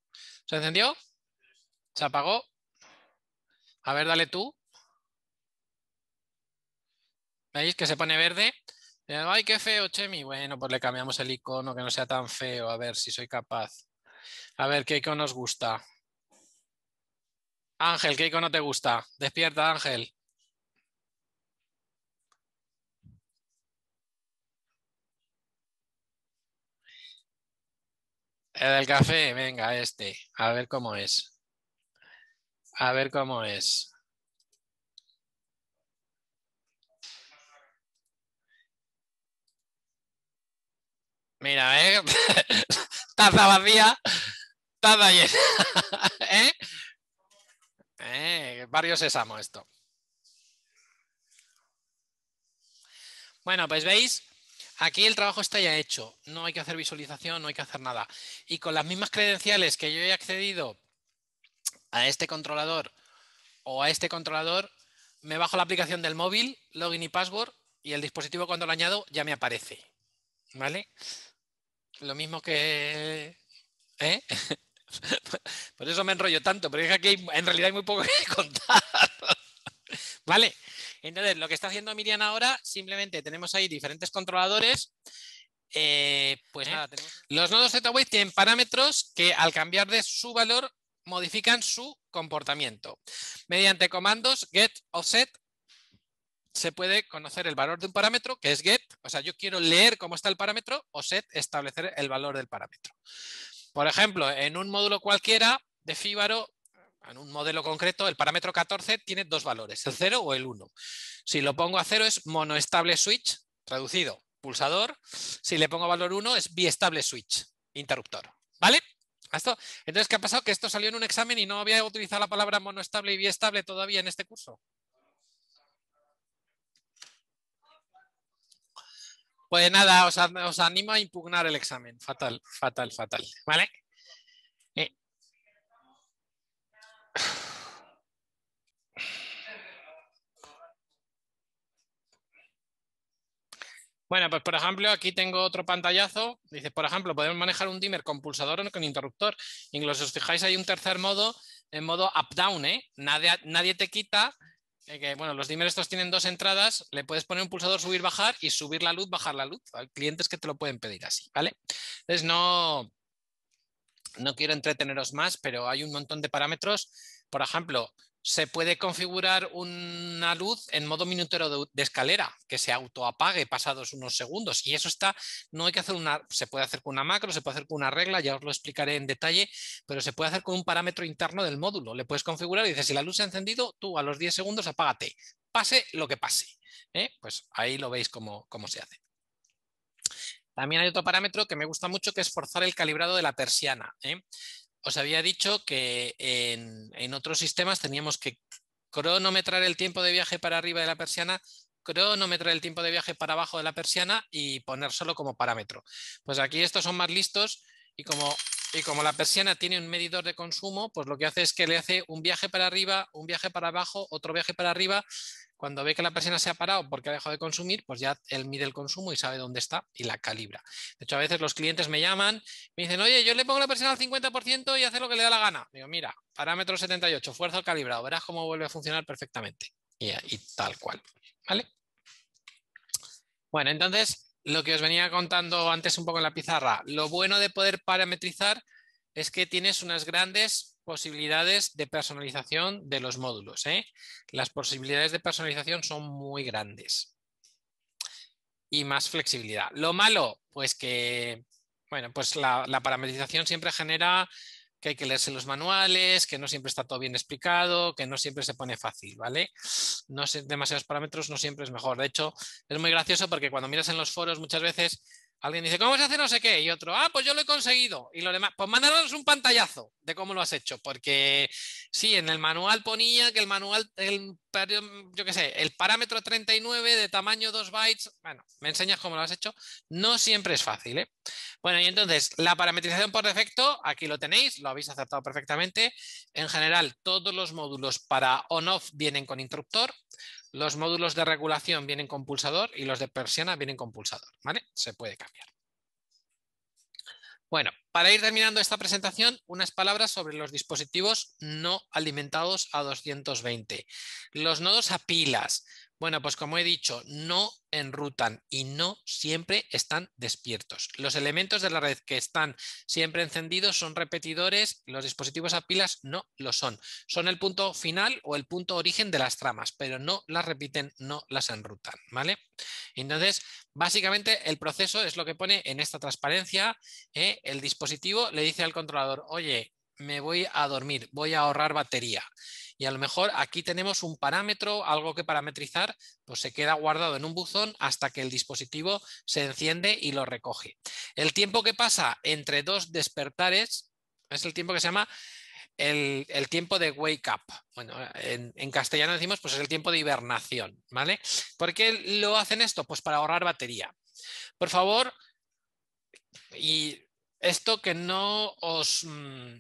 ¿Se encendió? ¿Se apagó? A ver, dale tú. ¿Veis que se pone verde? Eh, Ay, qué feo, Chemi. Bueno, pues le cambiamos el icono, que no sea tan feo. A ver si soy capaz. A ver, ¿qué icono os gusta? Ángel, ¿qué icono te gusta? Despierta, Ángel. El del café, venga, este. A ver cómo es. A ver cómo es. Mira, ¿eh? taza vacía, taza llena. ¿Eh? ¿Eh? Barrio Sésamo esto. Bueno, pues veis, aquí el trabajo está ya hecho. No hay que hacer visualización, no hay que hacer nada. Y con las mismas credenciales que yo he accedido a este controlador o a este controlador, me bajo la aplicación del móvil, login y password, y el dispositivo cuando lo añado ya me aparece. ¿Vale? Lo mismo que... ¿eh? Por eso me enrollo tanto, pero es que aquí en realidad hay muy poco que contar. ¿Vale? Entonces, lo que está haciendo Miriam ahora, simplemente tenemos ahí diferentes controladores. Eh, pues ¿Eh? nada, tenemos... Los nodos Z-Wave tienen parámetros que al cambiar de su valor modifican su comportamiento. Mediante comandos get, offset se puede conocer el valor de un parámetro, que es get, o sea, yo quiero leer cómo está el parámetro, o set, establecer el valor del parámetro. Por ejemplo, en un módulo cualquiera de Fíbaro, en un modelo concreto, el parámetro 14 tiene dos valores, el 0 o el 1. Si lo pongo a 0 es monoestable switch, traducido, pulsador. Si le pongo valor 1 es biestable switch, interruptor. ¿Vale? Entonces, ¿qué ha pasado? Que esto salió en un examen y no había utilizado la palabra monoestable y biestable todavía en este curso. Pues nada, os, animo a impugnar el examen. Fatal, fatal, fatal. ¿Vale? Eh. Bueno, pues por ejemplo, aquí tengo otro pantallazo. Dice, por ejemplo, podemos manejar un dimmer con pulsador o con interruptor. Incluso, si os fijáis, hay un tercer modo, en modo up-down. ¿eh? Nadie, nadie te quita eh, bueno, los dineros estos tienen dos entradas, le puedes poner un pulsador subir, bajar y subir la luz, bajar la luz. Hay clientes que te lo pueden pedir así, ¿vale? Entonces no, no quiero entreteneros más, pero hay un montón de parámetros. Por ejemplo, se puede configurar una luz en modo minutero de, escalera, que se autoapague pasados unos segundos. Y eso está, no hay que hacer una, se puede hacer con una macro, se puede hacer con una regla, ya os lo explicaré en detalle, pero se puede hacer con un parámetro interno del módulo. Le puedes configurar y dices, si la luz se ha encendido, tú a los 10 segundos apágate, pase lo que pase. ¿eh? Pues ahí lo veis cómo, se hace. También hay otro parámetro que me gusta mucho, que es forzar el calibrado de la persiana. ¿eh? os había dicho que en, otros sistemas teníamos que cronometrar el tiempo de viaje para arriba de la persiana, cronometrar el tiempo de viaje para abajo de la persiana y poner solo como parámetro. Pues aquí estos son más listos y como, y como la persiana tiene un medidor de consumo, pues lo que hace es que le hace un viaje para arriba, un viaje para abajo, otro viaje para arriba cuando ve que la persona se ha parado porque ha dejado de consumir, pues ya él mide el consumo y sabe dónde está y la calibra. De hecho, a veces los clientes me llaman, me dicen, oye, yo le pongo la persona al 50% y hace lo que le da la gana. Digo, mira, parámetro 78, fuerza calibrado, verás cómo vuelve a funcionar perfectamente. Y, y tal cual. ¿Vale? Bueno, entonces, lo que os venía contando antes un poco en la pizarra, lo bueno de poder parametrizar es que tienes unas grandes posibilidades de personalización de los módulos. ¿eh? Las posibilidades de personalización son muy grandes. Y más flexibilidad. Lo malo, pues que bueno, pues la, la parametrización siempre genera que hay que leerse los manuales, que no siempre está todo bien explicado, que no siempre se pone fácil, ¿vale? No sé, demasiados parámetros no siempre es mejor. De hecho, es muy gracioso porque cuando miras en los foros muchas veces Alguien dice, ¿cómo se hace no sé qué? Y otro, ah, pues yo lo he conseguido. Y lo demás, pues mándanos un pantallazo de cómo lo has hecho. Porque sí, en el manual ponía que el manual, el, yo qué sé, el parámetro 39 de tamaño 2 bytes, bueno, me enseñas cómo lo has hecho. No siempre es fácil, ¿eh? Bueno, y entonces, la parametrización por defecto, aquí lo tenéis, lo habéis aceptado perfectamente. En general, todos los módulos para on-off vienen con interruptor, los módulos de regulación vienen con pulsador y los de persiana vienen con pulsador, ¿vale? Se puede cambiar. Bueno, para ir terminando esta presentación, unas palabras sobre los dispositivos no alimentados a 220. Los nodos a pilas. Bueno, pues como he dicho, no enrutan y no siempre están despiertos. Los elementos de la red que están siempre encendidos son repetidores, los dispositivos a pilas no lo son. Son el punto final o el punto origen de las tramas, pero no las repiten, no las enrutan. ¿vale? Entonces, básicamente el proceso es lo que pone en esta transparencia. ¿eh? El dispositivo le dice al controlador, oye, me voy a dormir, voy a ahorrar batería. Y a lo mejor aquí tenemos un parámetro, algo que parametrizar, pues se queda guardado en un buzón hasta que el dispositivo se enciende y lo recoge. El tiempo que pasa entre dos despertares es el tiempo que se llama el, tiempo de wake up. Bueno, en, castellano decimos pues es el tiempo de hibernación, ¿vale? ¿Por qué lo hacen esto? Pues para ahorrar batería. Por favor, y esto que no os... Mm,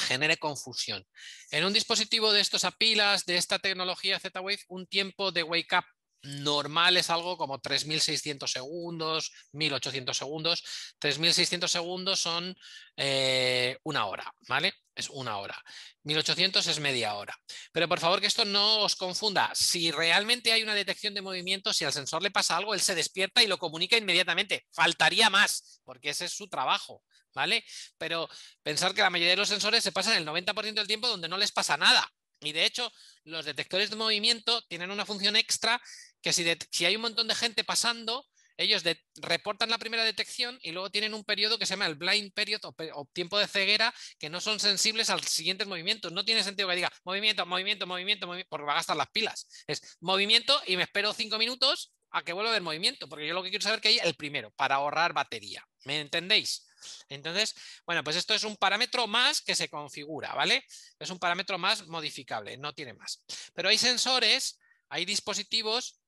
genere confusión. En un dispositivo de estos apilas, de esta tecnología Z-Wave, un tiempo de wake up normal es algo como 3.600 segundos, 1.800 segundos. 3.600 segundos son eh, una hora, ¿vale? Es una hora. 1.800 es media hora. Pero por favor que esto no os confunda. Si realmente hay una detección de movimiento, si al sensor le pasa algo, él se despierta y lo comunica inmediatamente. Faltaría más, porque ese es su trabajo, ¿vale? Pero pensar que la mayoría de los sensores se pasan el 90% del tiempo donde no les pasa nada. Y de hecho, los detectores de movimiento tienen una función extra que si, hay un montón de gente pasando, ellos reportan la primera detección y luego tienen un periodo que se llama el blind period o, tiempo de ceguera que no son sensibles al siguiente movimiento. movimientos. No tiene sentido que diga movimiento, movimiento, movimiento, movimiento porque va a gastar las pilas. Es movimiento y me espero cinco minutos a que vuelva el movimiento, porque yo lo que quiero saber que hay el primero, para ahorrar batería. ¿Me entendéis? Entonces, bueno, pues esto es un parámetro más que se configura, ¿vale? Es un parámetro más modificable, no tiene más. Pero hay sensores, hay dispositivos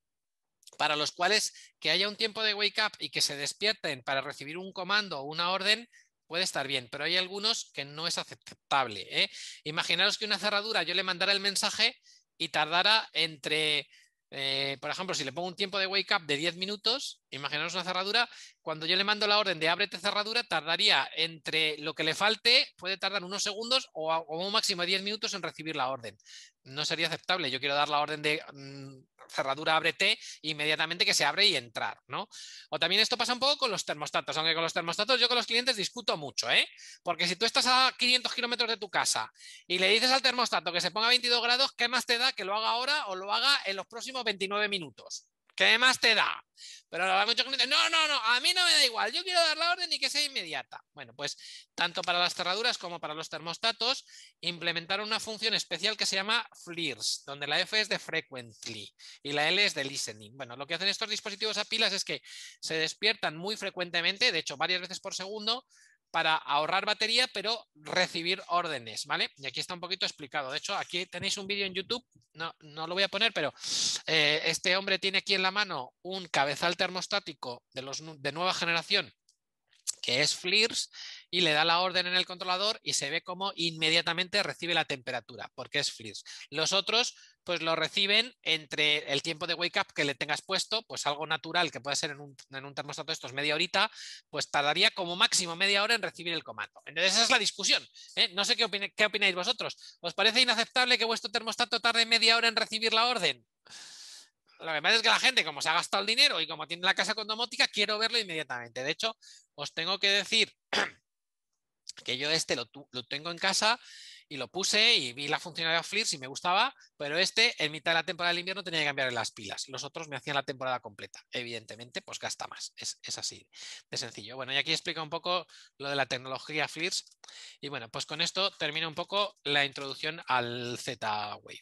para los cuales que haya un tiempo de wake up y que se despierten para recibir un comando o una orden puede estar bien, pero hay algunos que no es aceptable. ¿eh? Imaginaros que una cerradura yo le mandara el mensaje y tardara entre, eh, por ejemplo, si le pongo un tiempo de wake up de 10 minutos, imaginaros una cerradura, cuando yo le mando la orden de ábrete cerradura, tardaría entre lo que le falte, puede tardar unos segundos o, un máximo de 10 minutos en recibir la orden. No sería aceptable. Yo quiero dar la orden de mm, cerradura ábrete inmediatamente que se abre y entrar, ¿no? O también esto pasa un poco con los termostatos, aunque con los termostatos yo con los clientes discuto mucho, ¿eh? Porque si tú estás a 500 kilómetros de tu casa y le dices al termostato que se ponga 22 grados, ¿qué más te da que lo haga ahora o lo haga en los próximos 29 minutos? ¿Qué más te da? Pero la muchos no, no, no, a mí no me da igual, yo quiero dar la orden y que sea inmediata. Bueno, pues tanto para las cerraduras como para los termostatos implementaron una función especial que se llama FLIRS, donde la F es de frequently y la L es de listening. Bueno, lo que hacen estos dispositivos a pilas es que se despiertan muy frecuentemente, de hecho varias veces por segundo, para ahorrar batería, pero recibir órdenes, ¿vale? Y aquí está un poquito explicado. De hecho, aquí tenéis un vídeo en YouTube, no, no lo voy a poner, pero eh, este hombre tiene aquí en la mano un cabezal termostático de, los, de nueva generación que es FLIRS, y le da la orden en el controlador y se ve cómo inmediatamente recibe la temperatura, porque es FLIRS. Los otros pues lo reciben entre el tiempo de wake up que le tengas puesto, pues algo natural que puede ser en un, en un termostato estos media horita, pues tardaría como máximo media hora en recibir el comando. Entonces esa es la discusión. ¿eh? No sé qué, opináis vosotros. ¿Os parece inaceptable que vuestro termostato tarde media hora en recibir la orden? Lo que pasa es que la gente, como se ha gastado el dinero y como tiene la casa con domótica, quiero verlo inmediatamente. De hecho, os tengo que decir que yo este lo tengo en casa y lo puse y vi la funcionalidad FLIRS y me gustaba, pero este en mitad de la temporada del invierno tenía que cambiar las pilas. Los otros me hacían la temporada completa. Evidentemente, pues gasta más. Es, es así de sencillo. Bueno, y aquí explica un poco lo de la tecnología FLIRS. Y bueno, pues con esto termina un poco la introducción al Z-Wave.